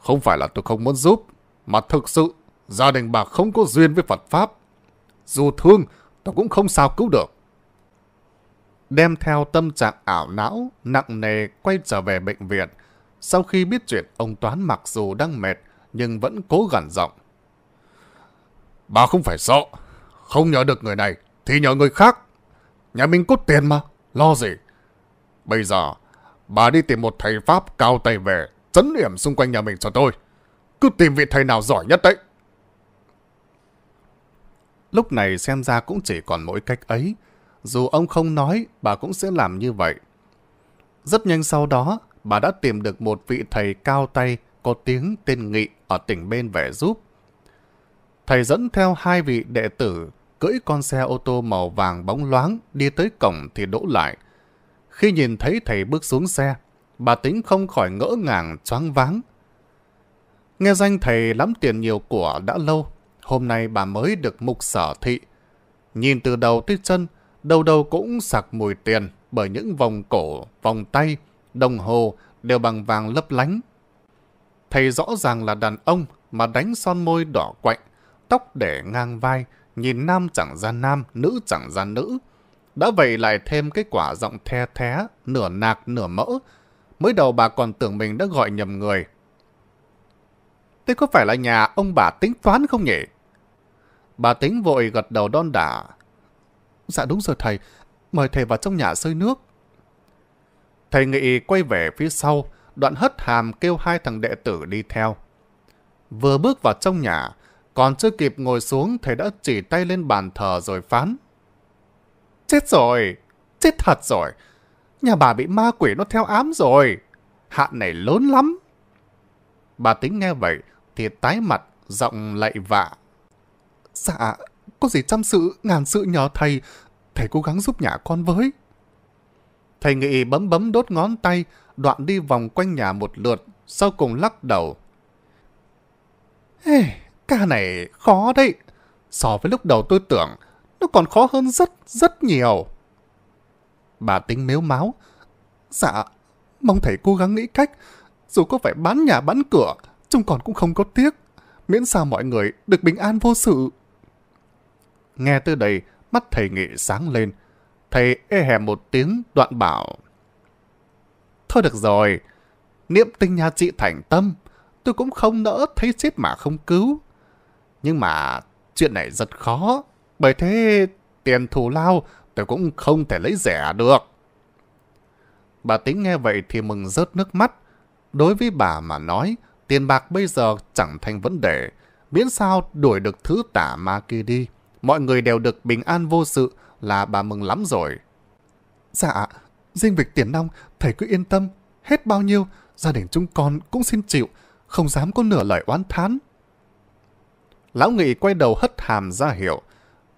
Không phải là tôi không muốn giúp, mà thực sự gia đình bà không có duyên với Phật Pháp. Dù thương, tôi cũng không sao cứu được đem theo tâm trạng ảo não, nặng nề quay trở về bệnh viện. Sau khi biết chuyện, ông Toán mặc dù đang mệt, nhưng vẫn cố gằn giọng. Bà không phải sợ, không nhờ được người này, thì nhờ người khác. Nhà mình cút tiền mà, lo gì. Bây giờ, bà đi tìm một thầy Pháp cao tay về, chấn điểm xung quanh nhà mình cho tôi. Cứ tìm vị thầy nào giỏi nhất đấy. Lúc này xem ra cũng chỉ còn mỗi cách ấy, dù ông không nói, bà cũng sẽ làm như vậy. Rất nhanh sau đó, bà đã tìm được một vị thầy cao tay có tiếng tên Nghị ở tỉnh bên về giúp. Thầy dẫn theo hai vị đệ tử cưỡi con xe ô tô màu vàng bóng loáng đi tới cổng thì đỗ lại. Khi nhìn thấy thầy bước xuống xe, bà tính không khỏi ngỡ ngàng choáng váng. Nghe danh thầy lắm tiền nhiều của đã lâu, hôm nay bà mới được mục sở thị. Nhìn từ đầu tới chân, đâu đâu cũng sặc mùi tiền bởi những vòng cổ, vòng tay, đồng hồ đều bằng vàng lấp lánh. Thầy rõ ràng là đàn ông mà đánh son môi đỏ quạnh, tóc để ngang vai, nhìn nam chẳng ra nam, nữ chẳng ra nữ. Đã vậy lại thêm cái quả giọng the thé, nửa nạc nửa mỡ. Mới đầu bà còn tưởng mình đã gọi nhầm người. Thế có phải là nhà ông bà tính toán không nhỉ? Bà tính vội gật đầu đon đả, Dạ đúng rồi thầy, mời thầy vào trong nhà sơi nước. Thầy Nghị quay về phía sau, đoạn hất hàm kêu hai thằng đệ tử đi theo. Vừa bước vào trong nhà, còn chưa kịp ngồi xuống thầy đã chỉ tay lên bàn thờ rồi phán. Chết rồi, chết thật rồi, nhà bà bị ma quỷ nó theo ám rồi, hạn này lớn lắm. Bà tính nghe vậy thì tái mặt, giọng lạy vạ. Dạ, có gì trăm sự, ngàn sự nhờ thầy. Thầy cố gắng giúp nhà con với. Thầy Nghị bấm bấm đốt ngón tay, đoạn đi vòng quanh nhà một lượt, sau cùng lắc đầu. Ê, ca này khó đấy. So với lúc đầu tôi tưởng, nó còn khó hơn rất, rất nhiều. Bà tính mếu máu. Dạ, mong thầy cố gắng nghĩ cách. Dù có phải bán nhà bán cửa, chúng còn cũng không có tiếc. Miễn sao mọi người được bình an vô sự. Nghe tới đây, mắt thầy nghị sáng lên. Thầy e hèm một tiếng đoạn bảo. Thôi được rồi, niệm tình nhà chị thành tâm, tôi cũng không nỡ thấy chết mà không cứu. Nhưng mà chuyện này rất khó, bởi thế tiền thù lao tôi cũng không thể lấy rẻ được. Bà tính nghe vậy thì mừng rớt nước mắt. Đối với bà mà nói, tiền bạc bây giờ chẳng thành vấn đề, miễn sao đuổi được thứ tả ma kia đi mọi người đều được bình an vô sự là bà mừng lắm rồi. Dạ, riêng việc tiền nong, thầy cứ yên tâm, hết bao nhiêu, gia đình chúng con cũng xin chịu, không dám có nửa lời oán thán. Lão Nghị quay đầu hất hàm ra hiệu,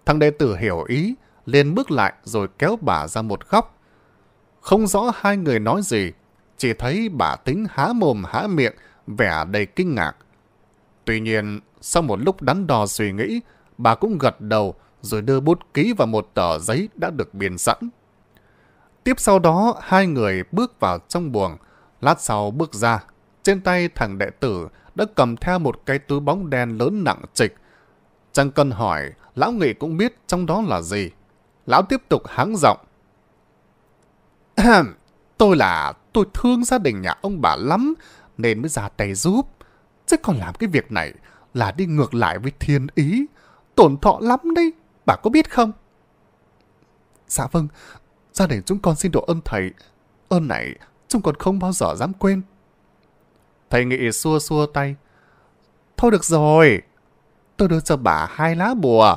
Thằng đệ tử hiểu ý, liền bước lại rồi kéo bà ra một góc. Không rõ hai người nói gì, chỉ thấy bà tính há mồm há miệng, vẻ đầy kinh ngạc. Tuy nhiên, sau một lúc đắn đo suy nghĩ, bà cũng gật đầu rồi đưa bút ký vào một tờ giấy đã được biên sẵn. Tiếp sau đó, hai người bước vào trong buồng, lát sau bước ra. Trên tay thằng đệ tử đã cầm theo một cái túi bóng đen lớn nặng trịch. Trang Cân hỏi, lão nghị cũng biết trong đó là gì. Lão tiếp tục háng giọng. tôi là tôi thương gia đình nhà ông bà lắm nên mới ra tay giúp. Chứ còn làm cái việc này là đi ngược lại với thiên ý tổn thọ lắm đấy, bà có biết không? Dạ vâng, gia đình chúng con xin độ ơn thầy. Ơn này chúng con không bao giờ dám quên. Thầy Nghị xua xua tay. Thôi được rồi, tôi đưa cho bà hai lá bùa.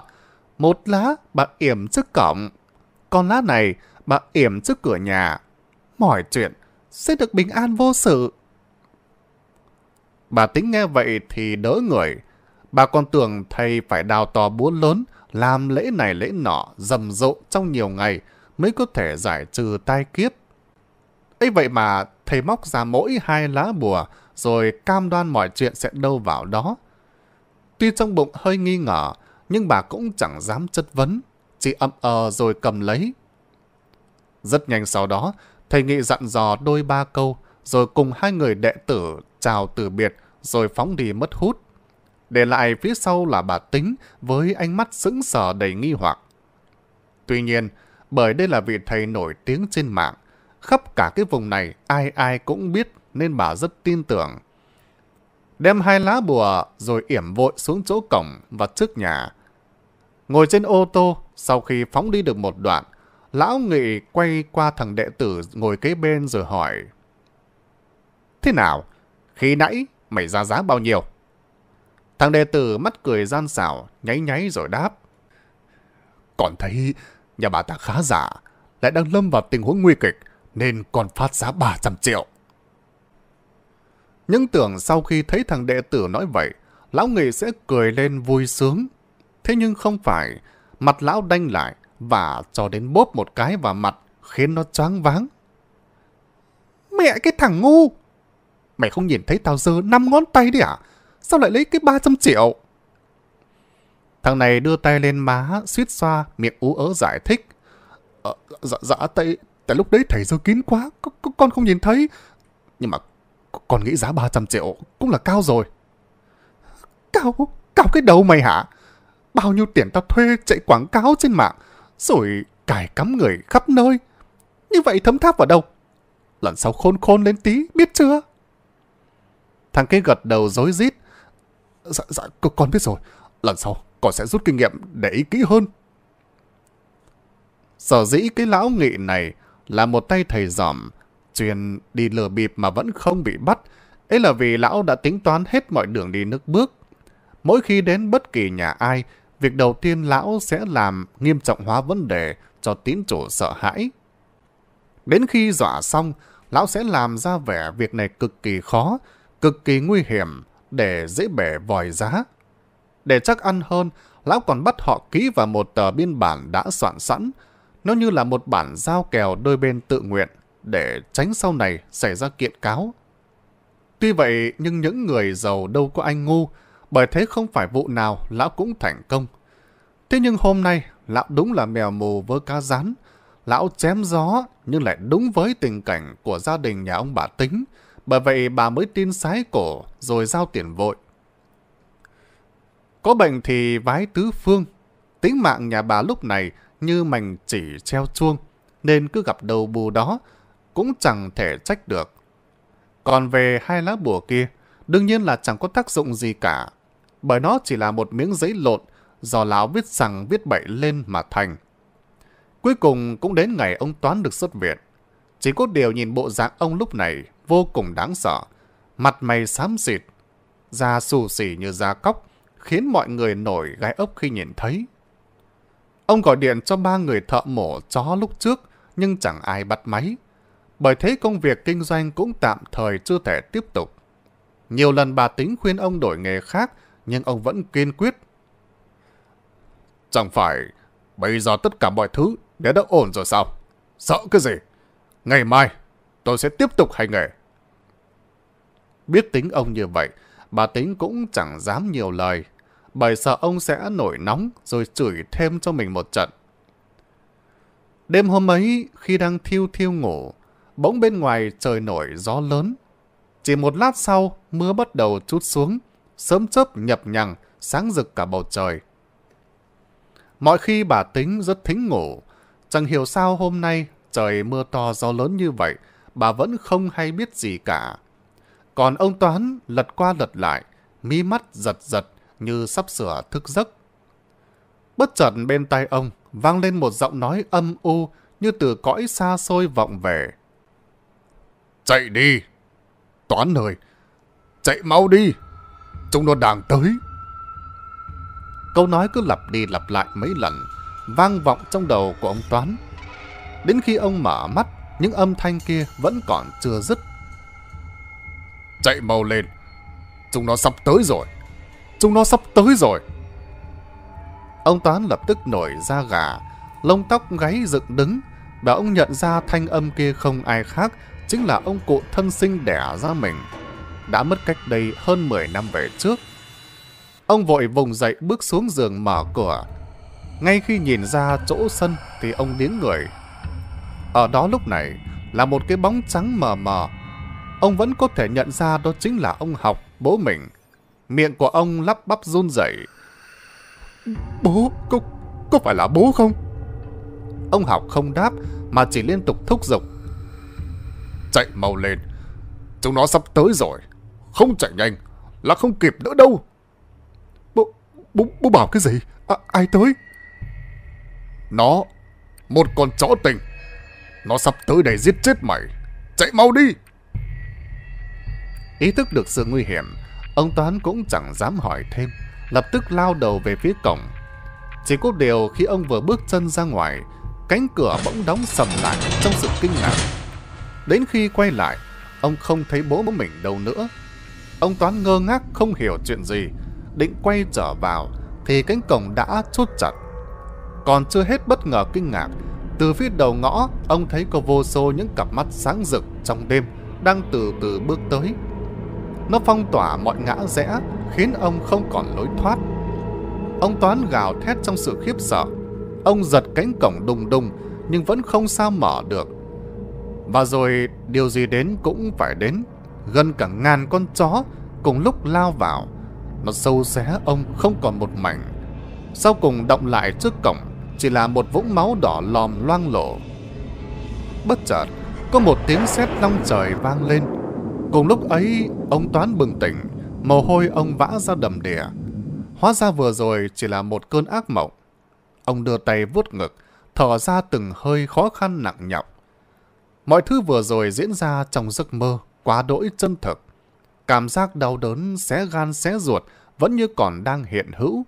Một lá bà yểm trước cổng, còn lá này bà yểm trước cửa nhà. Mọi chuyện sẽ được bình an vô sự. Bà tính nghe vậy thì đỡ người, Bà con tưởng thầy phải đào tò búa lớn, làm lễ này lễ nọ, rầm rộ trong nhiều ngày mới có thể giải trừ tai kiếp. ấy vậy mà thầy móc ra mỗi hai lá bùa rồi cam đoan mọi chuyện sẽ đâu vào đó. Tuy trong bụng hơi nghi ngờ, nhưng bà cũng chẳng dám chất vấn, chỉ ậm ờ rồi cầm lấy. Rất nhanh sau đó, thầy nghị dặn dò đôi ba câu, rồi cùng hai người đệ tử chào từ biệt, rồi phóng đi mất hút để lại phía sau là bà Tính với ánh mắt sững sờ đầy nghi hoặc. Tuy nhiên, bởi đây là vị thầy nổi tiếng trên mạng, khắp cả cái vùng này ai ai cũng biết nên bà rất tin tưởng. Đem hai lá bùa rồi yểm vội xuống chỗ cổng và trước nhà. Ngồi trên ô tô, sau khi phóng đi được một đoạn, lão nghị quay qua thằng đệ tử ngồi kế bên rồi hỏi. Thế nào? Khi nãy mày ra giá bao nhiêu? Thằng đệ tử mắt cười gian xảo, nháy nháy rồi đáp. Còn thấy nhà bà ta khá giả, lại đang lâm vào tình huống nguy kịch, nên còn phát giá 300 triệu. Những tưởng sau khi thấy thằng đệ tử nói vậy, lão nghị sẽ cười lên vui sướng. Thế nhưng không phải, mặt lão đanh lại và cho đến bóp một cái vào mặt khiến nó choáng váng. Mẹ cái thằng ngu! Mày không nhìn thấy tao dơ năm ngón tay đi à? Sao lại lấy cái 300 triệu? Thằng này đưa tay lên má, suýt xoa, miệng ú ớ giải thích. Ờ, dạ, dạ, tại, tại lúc đấy thầy dơ kín quá, con không nhìn thấy. Nhưng mà con nghĩ giá 300 triệu cũng là cao rồi. Cao, cao cái đầu mày hả? Bao nhiêu tiền tao thuê chạy quảng cáo trên mạng, rồi cài cắm người khắp nơi. Như vậy thấm tháp vào đâu? Lần sau khôn khôn lên tí, biết chưa? Thằng kia gật đầu dối rít Dạ, dạ, con biết rồi. Lần sau, con sẽ rút kinh nghiệm để ý kỹ hơn. Sở dĩ cái lão nghị này là một tay thầy giỏm, truyền đi lừa bịp mà vẫn không bị bắt, ấy là vì lão đã tính toán hết mọi đường đi nước bước. Mỗi khi đến bất kỳ nhà ai, việc đầu tiên lão sẽ làm nghiêm trọng hóa vấn đề cho tín chủ sợ hãi. Đến khi dọa xong, lão sẽ làm ra vẻ việc này cực kỳ khó, cực kỳ nguy hiểm, để dễ bẻ vòi giá. Để chắc ăn hơn, lão còn bắt họ ký vào một tờ biên bản đã soạn sẵn, nó như là một bản giao kèo đôi bên tự nguyện, để tránh sau này xảy ra kiện cáo. Tuy vậy, nhưng những người giàu đâu có anh ngu, bởi thế không phải vụ nào lão cũng thành công. Thế nhưng hôm nay, lão đúng là mèo mù vơ cá rán, lão chém gió nhưng lại đúng với tình cảnh của gia đình nhà ông bà Tính, bởi vậy bà mới tin sái cổ rồi giao tiền vội. Có bệnh thì vái tứ phương. Tính mạng nhà bà lúc này như mảnh chỉ treo chuông, nên cứ gặp đầu bù đó cũng chẳng thể trách được. Còn về hai lá bùa kia, đương nhiên là chẳng có tác dụng gì cả, bởi nó chỉ là một miếng giấy lộn do lão viết rằng viết bậy lên mà thành. Cuối cùng cũng đến ngày ông Toán được xuất viện. Chỉ có điều nhìn bộ dạng ông lúc này vô cùng đáng sợ. Mặt mày xám xịt, da xù xì như da cóc, khiến mọi người nổi gai ốc khi nhìn thấy. Ông gọi điện cho ba người thợ mổ chó lúc trước, nhưng chẳng ai bắt máy. Bởi thế công việc kinh doanh cũng tạm thời chưa thể tiếp tục. Nhiều lần bà tính khuyên ông đổi nghề khác, nhưng ông vẫn kiên quyết. Chẳng phải bây giờ tất cả mọi thứ đã đã ổn rồi sao? Sợ cái gì? Ngày mai, tôi sẽ tiếp tục hành nghề. Biết tính ông như vậy, bà Tính cũng chẳng dám nhiều lời, bởi sợ ông sẽ nổi nóng rồi chửi thêm cho mình một trận. Đêm hôm ấy, khi đang thiêu thiêu ngủ, bỗng bên ngoài trời nổi gió lớn. Chỉ một lát sau, mưa bắt đầu chút xuống, sớm chớp nhập nhằng, sáng rực cả bầu trời. Mọi khi bà Tính rất thính ngủ, chẳng hiểu sao hôm nay trời mưa to gió lớn như vậy, bà vẫn không hay biết gì cả. Còn ông Toán lật qua lật lại, mí mắt giật giật như sắp sửa thức giấc. Bất chợt bên tai ông vang lên một giọng nói âm u như từ cõi xa xôi vọng về. Chạy đi! Toán ơi! Chạy mau đi! Chúng nó đang tới! Câu nói cứ lặp đi lặp lại mấy lần, vang vọng trong đầu của ông Toán. Đến khi ông mở mắt, những âm thanh kia vẫn còn chưa dứt. Chạy mau lên! Chúng nó sắp tới rồi! Chúng nó sắp tới rồi! Ông Toán lập tức nổi da gà, lông tóc gáy dựng đứng, và ông nhận ra thanh âm kia không ai khác, chính là ông cụ thân sinh đẻ ra mình, đã mất cách đây hơn 10 năm về trước. Ông vội vùng dậy bước xuống giường mở cửa. Ngay khi nhìn ra chỗ sân thì ông điếng người ở đó lúc này là một cái bóng trắng mờ mờ. Ông vẫn có thể nhận ra đó chính là ông học, bố mình. Miệng của ông lắp bắp run rẩy. Bố, có, có phải là bố không? Ông học không đáp mà chỉ liên tục thúc giục. Chạy mau lên, chúng nó sắp tới rồi. Không chạy nhanh là không kịp nữa đâu. Bố, bố, bố bảo cái gì? À, ai tới? Nó, một con chó tình nó sắp tới để giết chết mày. Chạy mau đi! Ý thức được sự nguy hiểm, ông Toán cũng chẳng dám hỏi thêm, lập tức lao đầu về phía cổng. Chỉ có điều khi ông vừa bước chân ra ngoài, cánh cửa bỗng đóng sầm lại trong sự kinh ngạc. Đến khi quay lại, ông không thấy bố mình đâu nữa. Ông Toán ngơ ngác không hiểu chuyện gì, định quay trở vào thì cánh cổng đã chốt chặt. Còn chưa hết bất ngờ kinh ngạc từ phía đầu ngõ, ông thấy có vô số những cặp mắt sáng rực trong đêm đang từ từ bước tới. Nó phong tỏa mọi ngã rẽ, khiến ông không còn lối thoát. Ông Toán gào thét trong sự khiếp sợ. Ông giật cánh cổng đùng đùng, nhưng vẫn không sao mở được. Và rồi điều gì đến cũng phải đến. Gần cả ngàn con chó cùng lúc lao vào. Nó sâu xé ông không còn một mảnh. Sau cùng động lại trước cổng chỉ là một vũng máu đỏ lòm loang lổ. Bất chợt, có một tiếng sét long trời vang lên. Cùng lúc ấy, ông Toán bừng tỉnh, mồ hôi ông vã ra đầm đìa. Hóa ra vừa rồi chỉ là một cơn ác mộng. Ông đưa tay vuốt ngực, thở ra từng hơi khó khăn nặng nhọc. Mọi thứ vừa rồi diễn ra trong giấc mơ, quá đỗi chân thực. Cảm giác đau đớn, xé gan xé ruột vẫn như còn đang hiện hữu.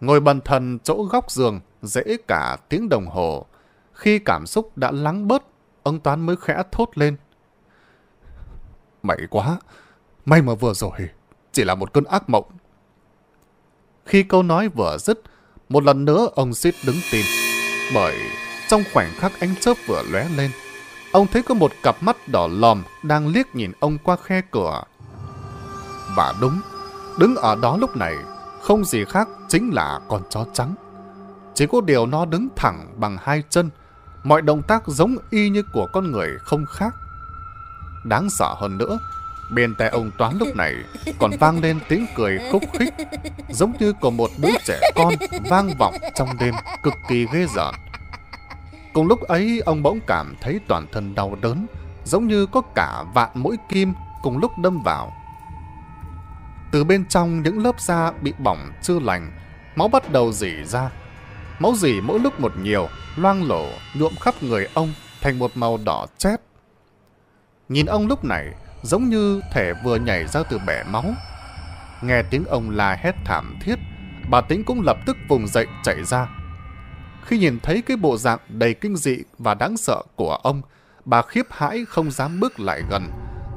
Ngồi bần thần chỗ góc giường, dễ cả tiếng đồng hồ. Khi cảm xúc đã lắng bớt, ông Toán mới khẽ thốt lên. May quá, may mà vừa rồi, chỉ là một cơn ác mộng. Khi câu nói vừa dứt, một lần nữa ông suýt đứng tim. Bởi trong khoảnh khắc ánh chớp vừa lóe lên, ông thấy có một cặp mắt đỏ lòm đang liếc nhìn ông qua khe cửa. Và đúng, đứng ở đó lúc này không gì khác chính là con chó trắng. Chỉ có điều nó đứng thẳng bằng hai chân, mọi động tác giống y như của con người không khác. Đáng sợ hơn nữa, bên tai ông Toán lúc này còn vang lên tiếng cười khúc khích, giống như của một đứa trẻ con vang vọng trong đêm cực kỳ ghê rợn. Cùng lúc ấy, ông bỗng cảm thấy toàn thân đau đớn, giống như có cả vạn mũi kim cùng lúc đâm vào từ bên trong những lớp da bị bỏng chưa lành, máu bắt đầu rỉ ra. Máu rỉ mỗi lúc một nhiều, loang lổ, nhuộm khắp người ông thành một màu đỏ chết Nhìn ông lúc này, giống như thể vừa nhảy ra từ bể máu. Nghe tiếng ông la hét thảm thiết, bà Tính cũng lập tức vùng dậy chạy ra. Khi nhìn thấy cái bộ dạng đầy kinh dị và đáng sợ của ông, bà khiếp hãi không dám bước lại gần,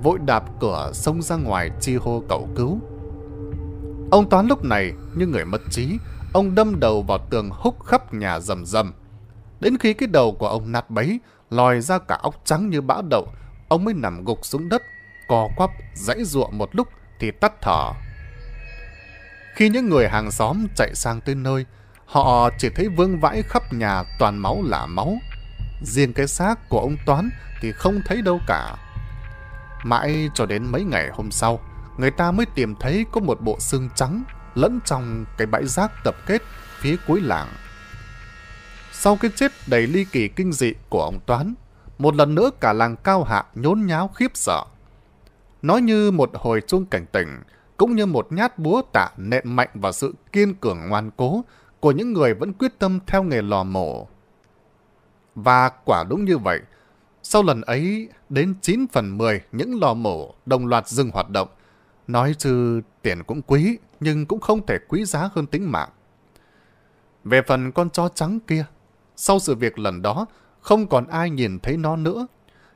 vội đạp cửa xông ra ngoài chi hô cầu cứu. Ông Toán lúc này như người mất trí, ông đâm đầu vào tường húc khắp nhà rầm rầm. Đến khi cái đầu của ông nát bấy, lòi ra cả óc trắng như bão đậu, ông mới nằm gục xuống đất, cò quắp, dãy ruộng một lúc thì tắt thở. Khi những người hàng xóm chạy sang tới nơi, họ chỉ thấy vương vãi khắp nhà toàn máu là máu. Riêng cái xác của ông Toán thì không thấy đâu cả. Mãi cho đến mấy ngày hôm sau, người ta mới tìm thấy có một bộ xương trắng lẫn trong cái bãi rác tập kết phía cuối làng. Sau cái chết đầy ly kỳ kinh dị của ông Toán, một lần nữa cả làng cao hạ nhốn nháo khiếp sợ. Nói như một hồi chuông cảnh tỉnh, cũng như một nhát búa tạ nện mạnh vào sự kiên cường ngoan cố của những người vẫn quyết tâm theo nghề lò mổ. Và quả đúng như vậy, sau lần ấy, đến 9 phần 10 những lò mổ đồng loạt dừng hoạt động Nói chứ tiền cũng quý, nhưng cũng không thể quý giá hơn tính mạng. Về phần con chó trắng kia, sau sự việc lần đó, không còn ai nhìn thấy nó nữa.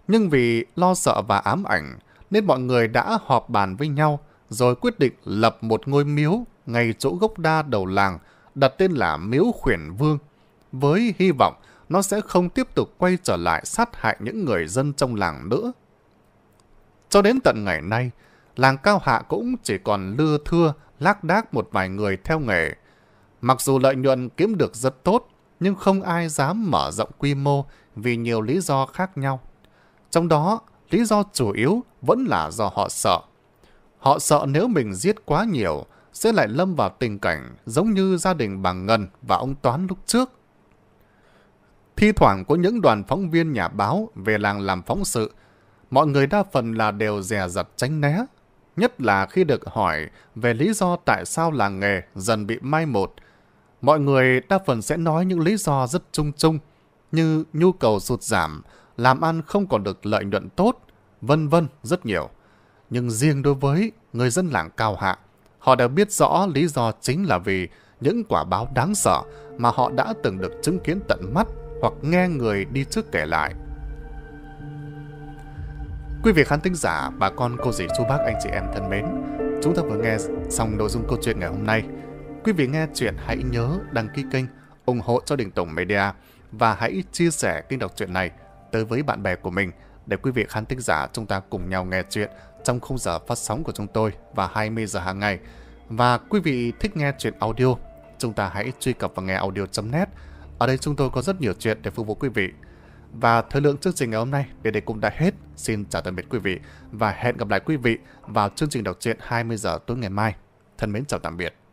Nhưng vì lo sợ và ám ảnh, nên mọi người đã họp bàn với nhau, rồi quyết định lập một ngôi miếu ngay chỗ gốc đa đầu làng, đặt tên là Miếu Khuyển Vương, với hy vọng nó sẽ không tiếp tục quay trở lại sát hại những người dân trong làng nữa. Cho đến tận ngày nay, làng cao hạ cũng chỉ còn lưa thưa, lác đác một vài người theo nghề. Mặc dù lợi nhuận kiếm được rất tốt, nhưng không ai dám mở rộng quy mô vì nhiều lý do khác nhau. Trong đó, lý do chủ yếu vẫn là do họ sợ. Họ sợ nếu mình giết quá nhiều, sẽ lại lâm vào tình cảnh giống như gia đình bà Ngân và ông Toán lúc trước. Thi thoảng có những đoàn phóng viên nhà báo về làng làm phóng sự, mọi người đa phần là đều dè dặt tránh né, nhất là khi được hỏi về lý do tại sao làng nghề dần bị mai một. Mọi người đa phần sẽ nói những lý do rất chung chung, như nhu cầu sụt giảm, làm ăn không còn được lợi nhuận tốt, vân vân rất nhiều. Nhưng riêng đối với người dân làng Cao Hạ, họ đều biết rõ lý do chính là vì những quả báo đáng sợ mà họ đã từng được chứng kiến tận mắt hoặc nghe người đi trước kể lại. Quý vị khán thính giả, bà con, cô dì, chú bác, anh chị em thân mến, chúng ta vừa nghe xong nội dung câu chuyện ngày hôm nay. Quý vị nghe chuyện hãy nhớ đăng ký kênh, ủng hộ cho Đình Tổng Media và hãy chia sẻ kênh đọc truyện này tới với bạn bè của mình để quý vị khán thính giả chúng ta cùng nhau nghe chuyện trong khung giờ phát sóng của chúng tôi và 20 giờ hàng ngày. Và quý vị thích nghe chuyện audio, chúng ta hãy truy cập vào nghe audio.net. Ở đây chúng tôi có rất nhiều chuyện để phục vụ quý vị. Và thời lượng chương trình ngày hôm nay đến đây cũng đã hết. Xin chào tạm biệt quý vị và hẹn gặp lại quý vị vào chương trình đọc truyện 20 giờ tối ngày mai. Thân mến chào tạm biệt.